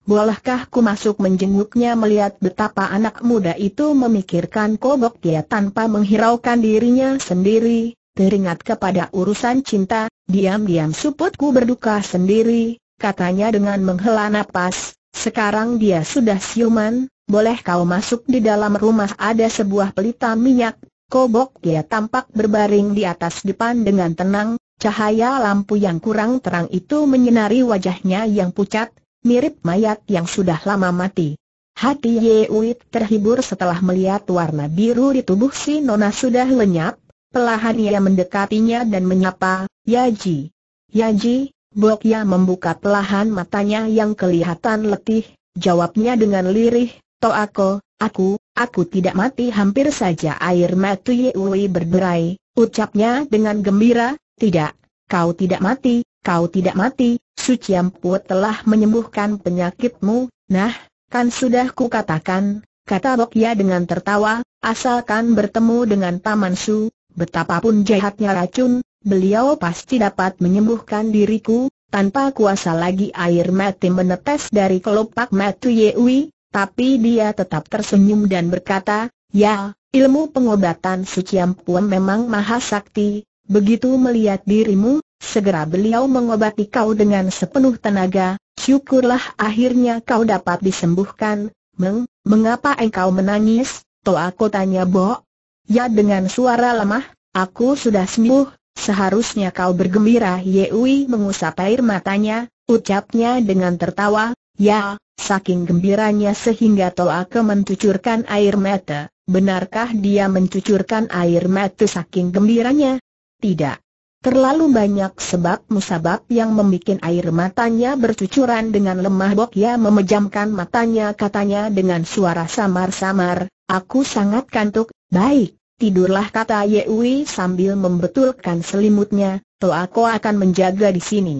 Bolehkah ku masuk menjenguknya melihat betapa anak muda itu memikirkan Kobok dia tanpa menghiraukan dirinya sendiri, teringat kepada urusan cinta, diam-diam suputku berduka sendiri, katanya dengan menghela napas, sekarang dia sudah siuman, boleh kau masuk di dalam rumah ada sebuah pelita minyak, kobok dia tampak berbaring di atas depan dengan tenang, cahaya lampu yang kurang terang itu menyinari wajahnya yang pucat, mirip mayat yang sudah lama mati. Hati Ye Yewit terhibur setelah melihat warna biru di tubuh si Nona sudah lenyap, pelahan ia mendekatinya dan menyapa, Yaji. Yaji, Bokya membuka pelahan matanya yang kelihatan letih, jawabnya dengan lirih, Toako, aku, aku tidak mati hampir saja air mata Yewi berderai, ucapnya dengan gembira, tidak, kau tidak mati, kau tidak mati, Suciampu telah menyembuhkan penyakitmu, nah, kan sudah ku katakan. kata Bokya dengan tertawa, asalkan bertemu dengan Taman Su, betapapun jahatnya racun, beliau pasti dapat menyembuhkan diriku, tanpa kuasa lagi air mati menetes dari kelopak mata Yewi, tapi dia tetap tersenyum dan berkata, Ya, ilmu pengobatan Suciam Puan memang maha sakti, begitu melihat dirimu, segera beliau mengobati kau dengan sepenuh tenaga, syukurlah akhirnya kau dapat disembuhkan, Meng, mengapa engkau menangis, toh aku tanya Bo? Ya dengan suara lemah, aku sudah sembuh, seharusnya kau bergembira Yewi mengusap air matanya, ucapnya dengan tertawa, ya, Saking gembiranya sehingga Toake mencucurkan air mata, benarkah dia mencucurkan air mata saking gembiranya? Tidak. Terlalu banyak sebab-musabab yang membuat air matanya bercucuran dengan lemah Bokya memejamkan matanya katanya dengan suara samar-samar, aku sangat kantuk, baik, tidurlah kata Yewi sambil membetulkan selimutnya, Toa aku akan menjaga di sini.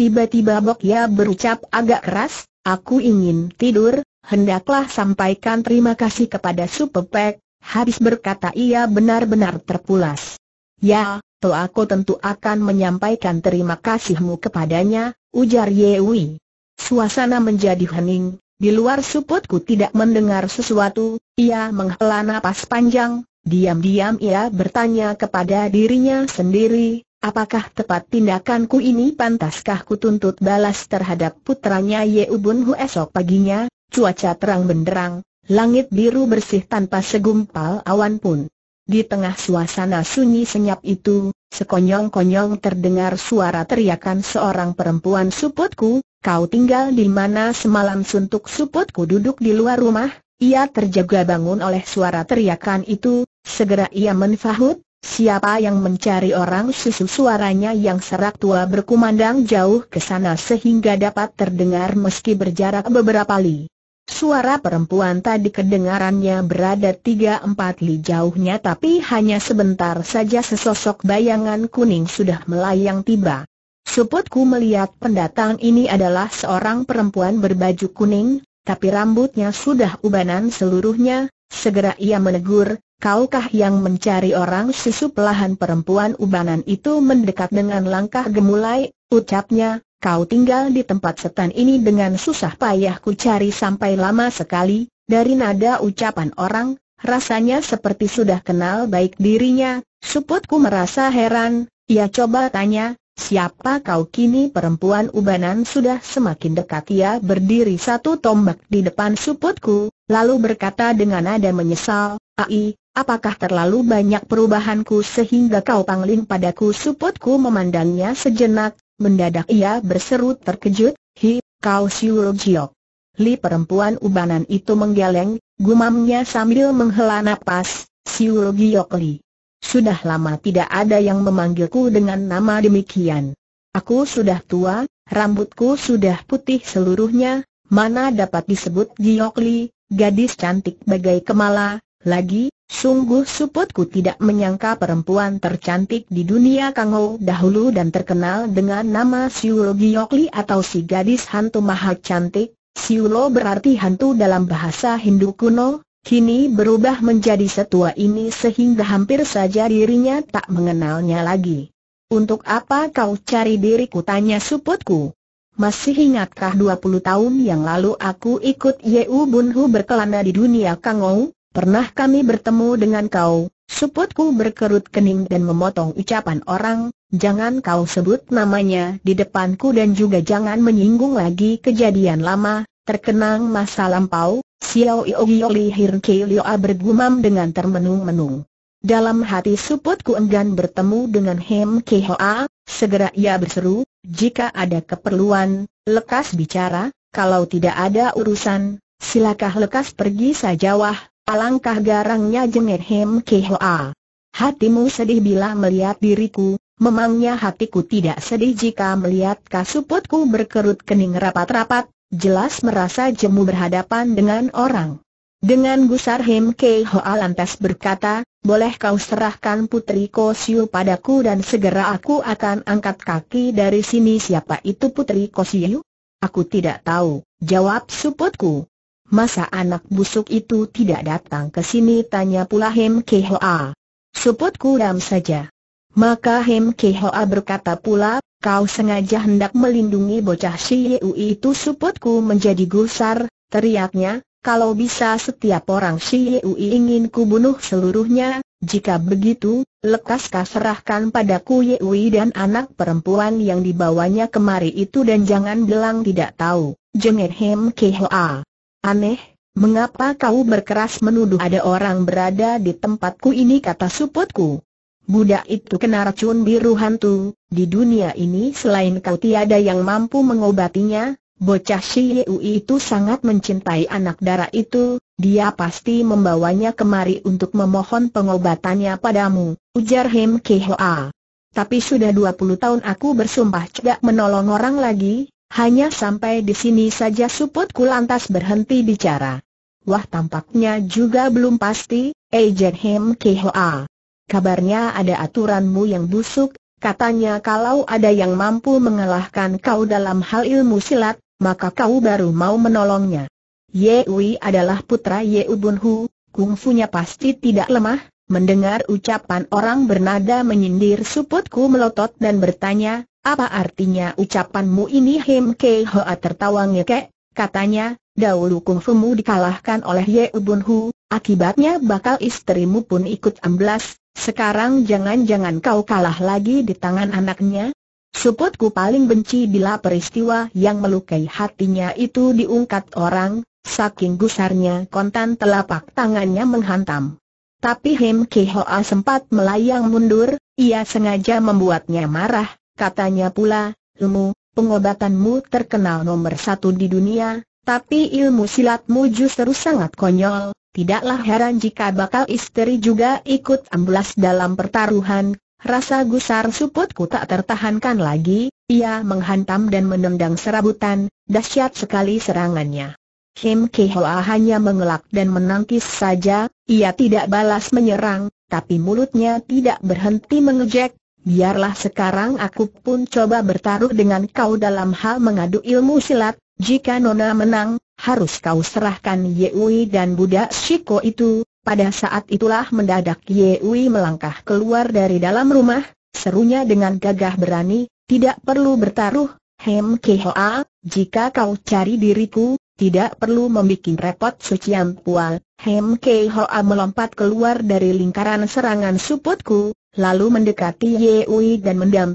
Tiba-tiba Bokya berucap agak keras, Aku ingin tidur, hendaklah sampaikan terima kasih kepada Supepek, habis berkata ia benar-benar terpulas. Ya, toh aku tentu akan menyampaikan terima kasihmu kepadanya, ujar Yewi. Suasana menjadi hening, di luar suputku tidak mendengar sesuatu, ia menghela napas panjang, diam-diam ia bertanya kepada dirinya sendiri, Apakah tepat tindakanku ini pantaskah kutuntut balas terhadap putranya Ye Ubun Hu esok paginya, cuaca terang benderang, langit biru bersih tanpa segumpal awan pun. Di tengah suasana sunyi senyap itu, sekonyong-konyong terdengar suara teriakan seorang perempuan suputku, kau tinggal di mana semalam suntuk suputku duduk di luar rumah, ia terjaga bangun oleh suara teriakan itu, segera ia menfahut, Siapa yang mencari orang susu suaranya yang serak tua berkumandang jauh ke sana sehingga dapat terdengar meski berjarak beberapa li. Suara perempuan tadi kedengarannya berada tiga empat li jauhnya tapi hanya sebentar saja sesosok bayangan kuning sudah melayang tiba. Suputku melihat pendatang ini adalah seorang perempuan berbaju kuning, tapi rambutnya sudah ubanan seluruhnya, segera ia menegur, kaukah yang mencari orang susu pelahan perempuan ubanan itu mendekat dengan langkah gemulai, ucapnya, kau tinggal di tempat setan ini dengan susah payah ku cari sampai lama sekali, dari nada ucapan orang, rasanya seperti sudah kenal baik dirinya, suputku merasa heran, ia coba tanya, Siapa kau kini perempuan ubanan sudah semakin dekat ia berdiri satu tombak di depan suputku, lalu berkata dengan nada menyesal, Ai, apakah terlalu banyak perubahanku sehingga kau pangling padaku suputku memandangnya sejenak, mendadak ia berseru terkejut, hi, kau siul jiok. Li perempuan ubanan itu menggeleng, gumamnya sambil menghela nafas. siul jiok Li. Sudah lama tidak ada yang memanggilku dengan nama demikian. Aku sudah tua, rambutku sudah putih seluruhnya, mana dapat disebut Giokli, gadis cantik bagai kemala, lagi, Sungguh suputku tidak menyangka perempuan tercantik di dunia Kangou dahulu dan terkenal dengan nama Siulo Giokli atau si gadis hantu maha cantik. Siulo berarti hantu dalam bahasa Hindu kuno, kini berubah menjadi setua ini sehingga hampir saja dirinya tak mengenalnya lagi. Untuk apa kau cari diriku tanya suputku? Masih ingatkah 20 tahun yang lalu aku ikut Yeu Bunhu berkelana di dunia Kangou? Pernah kami bertemu dengan kau, suputku berkerut kening dan memotong ucapan orang, jangan kau sebut namanya di depanku dan juga jangan menyinggung lagi kejadian lama, terkenang masa lampau, Xiao Iyo Li Hir Lioa bergumam dengan termenung-menung. Dalam hati suputku enggan bertemu dengan Hem Kehoa, segera ia berseru, jika ada keperluan, lekas bicara, kalau tidak ada urusan, silakah lekas pergi saja wah, Alangkah garangnya jengek Hem Kehoa. Hatimu sedih bila melihat diriku, memangnya hatiku tidak sedih jika melihat kasuputku berkerut kening rapat-rapat, jelas merasa jemu berhadapan dengan orang. Dengan gusar Hem Kehoa lantas berkata, boleh kau serahkan putri Kosiu padaku dan segera aku akan angkat kaki dari sini siapa itu putri Kosiu? Aku tidak tahu, jawab suputku. Masa anak busuk itu tidak datang ke sini tanya pula Hem Kehoa. Suput kuram saja. Maka Hem Kehoa berkata pula, kau sengaja hendak melindungi bocah si Yeu itu suputku menjadi gusar, teriaknya, kalau bisa setiap orang si Yeu ingin kubunuh seluruhnya, jika begitu, lekas kau serahkan padaku Yeu dan anak perempuan yang dibawanya kemari itu dan jangan bilang tidak tahu, jengit Hem Kehoa. Aneh, mengapa kau berkeras menuduh ada orang berada di tempatku ini kata suputku. Budak itu kena racun biru hantu, di dunia ini selain kau tiada yang mampu mengobatinya, bocah si Yeu itu sangat mencintai anak darah itu, dia pasti membawanya kemari untuk memohon pengobatannya padamu, ujar Hem Kehoa. Tapi sudah 20 tahun aku bersumpah tidak menolong orang lagi, hanya sampai di sini saja Suput suputku lantas berhenti bicara. Wah tampaknya juga belum pasti, Ejen Hem Kehoa. Kabarnya ada aturanmu yang busuk, katanya kalau ada yang mampu mengalahkan kau dalam hal ilmu silat, maka kau baru mau menolongnya. Yewi adalah putra Ubun Bunhu, kungfunya pasti tidak lemah, Mendengar ucapan orang bernada menyindir suputku melotot dan bertanya, apa artinya ucapanmu ini Him Kei Hoa tertawa ngekek, katanya, dahulu Kung mu dikalahkan oleh Ye Ubun Hu, akibatnya bakal istrimu pun ikut amblas, sekarang jangan-jangan kau kalah lagi di tangan anaknya? Suputku paling benci bila peristiwa yang melukai hatinya itu diungkap orang, saking gusarnya kontan telapak tangannya menghantam. Tapi Him Ke Hoa sempat melayang mundur, ia sengaja membuatnya marah, Katanya pula, ilmu, pengobatanmu terkenal nomor satu di dunia, tapi ilmu silatmu justru sangat konyol, tidaklah heran jika bakal istri juga ikut amblas dalam pertaruhan, rasa gusar suputku tak tertahankan lagi, ia menghantam dan menendang serabutan, dahsyat sekali serangannya. Kim Ki Hoa hanya mengelak dan menangkis saja, ia tidak balas menyerang, tapi mulutnya tidak berhenti mengejek, biarlah sekarang aku pun coba bertaruh dengan kau dalam hal mengadu ilmu silat, jika Nona menang, harus kau serahkan yeui dan budak Shiko itu, pada saat itulah mendadak yeui melangkah keluar dari dalam rumah, serunya dengan gagah berani, tidak perlu bertaruh, Hem Kehoa, jika kau cari diriku, tidak perlu membuat repot suciampual, Hem Kehoa melompat keluar dari lingkaran serangan suputku, lalu mendekati Yewi dan mendam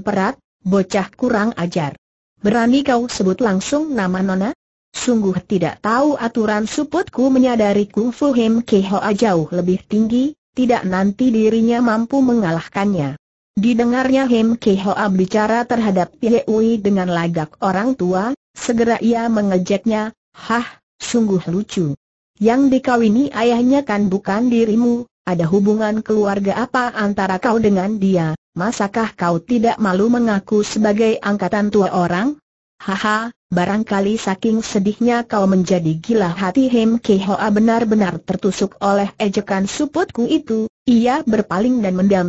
bocah kurang ajar. Berani kau sebut langsung nama Nona? Sungguh tidak tahu aturan suputku menyadari kungfu Him Hoa jauh lebih tinggi, tidak nanti dirinya mampu mengalahkannya. Didengarnya Him Hoa bicara terhadap Yewi dengan lagak orang tua, segera ia mengejeknya, Hah, sungguh lucu. Yang dikawini ayahnya kan bukan dirimu, ada hubungan keluarga apa antara kau dengan dia? Masakah kau tidak malu mengaku sebagai angkatan tua orang? Haha, barangkali saking sedihnya kau menjadi gila hati Hem Kehoa benar-benar tertusuk oleh ejekan suputku itu, ia berpaling dan mendam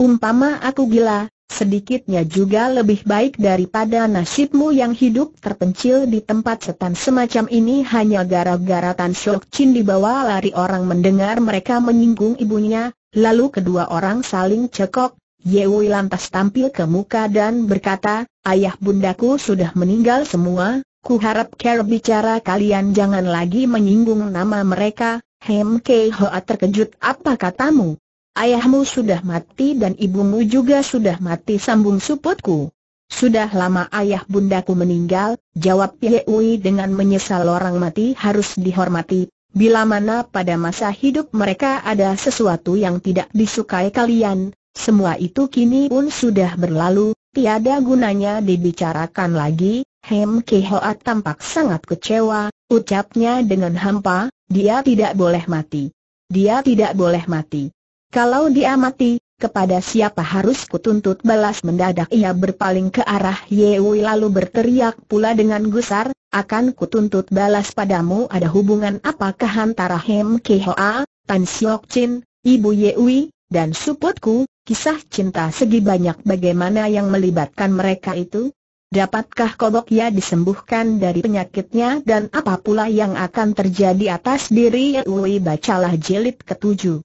umpama aku gila, sedikitnya juga lebih baik daripada nasibmu yang hidup terpencil di tempat setan semacam ini hanya gara-gara Tan Shok Chin dibawa lari orang mendengar mereka menyinggung ibunya, lalu kedua orang saling cekok, Yewi lantas tampil ke muka dan berkata, Ayah bundaku sudah meninggal semua, ku harap care bicara kalian jangan lagi menyinggung nama mereka, Hem Kei Hoa terkejut apa katamu? Ayahmu sudah mati dan ibumu juga sudah mati sambung suputku. Sudah lama ayah bundaku meninggal, jawab Yehui dengan menyesal orang mati harus dihormati. Bila mana pada masa hidup mereka ada sesuatu yang tidak disukai kalian, semua itu kini pun sudah berlalu, tiada gunanya dibicarakan lagi. Hem Kehoa tampak sangat kecewa, ucapnya dengan hampa, dia tidak boleh mati. Dia tidak boleh mati. Kalau dia mati, kepada siapa harus kutuntut balas mendadak ia berpaling ke arah Yewi lalu berteriak pula dengan gusar, akan kutuntut balas padamu ada hubungan apakah antara Hem Kehoa, Tan Siok Chin, Ibu Yewi, dan suputku, kisah cinta segi banyak bagaimana yang melibatkan mereka itu? Dapatkah kobok ya disembuhkan dari penyakitnya dan apa pula yang akan terjadi atas diri Yewi bacalah jilid ketujuh.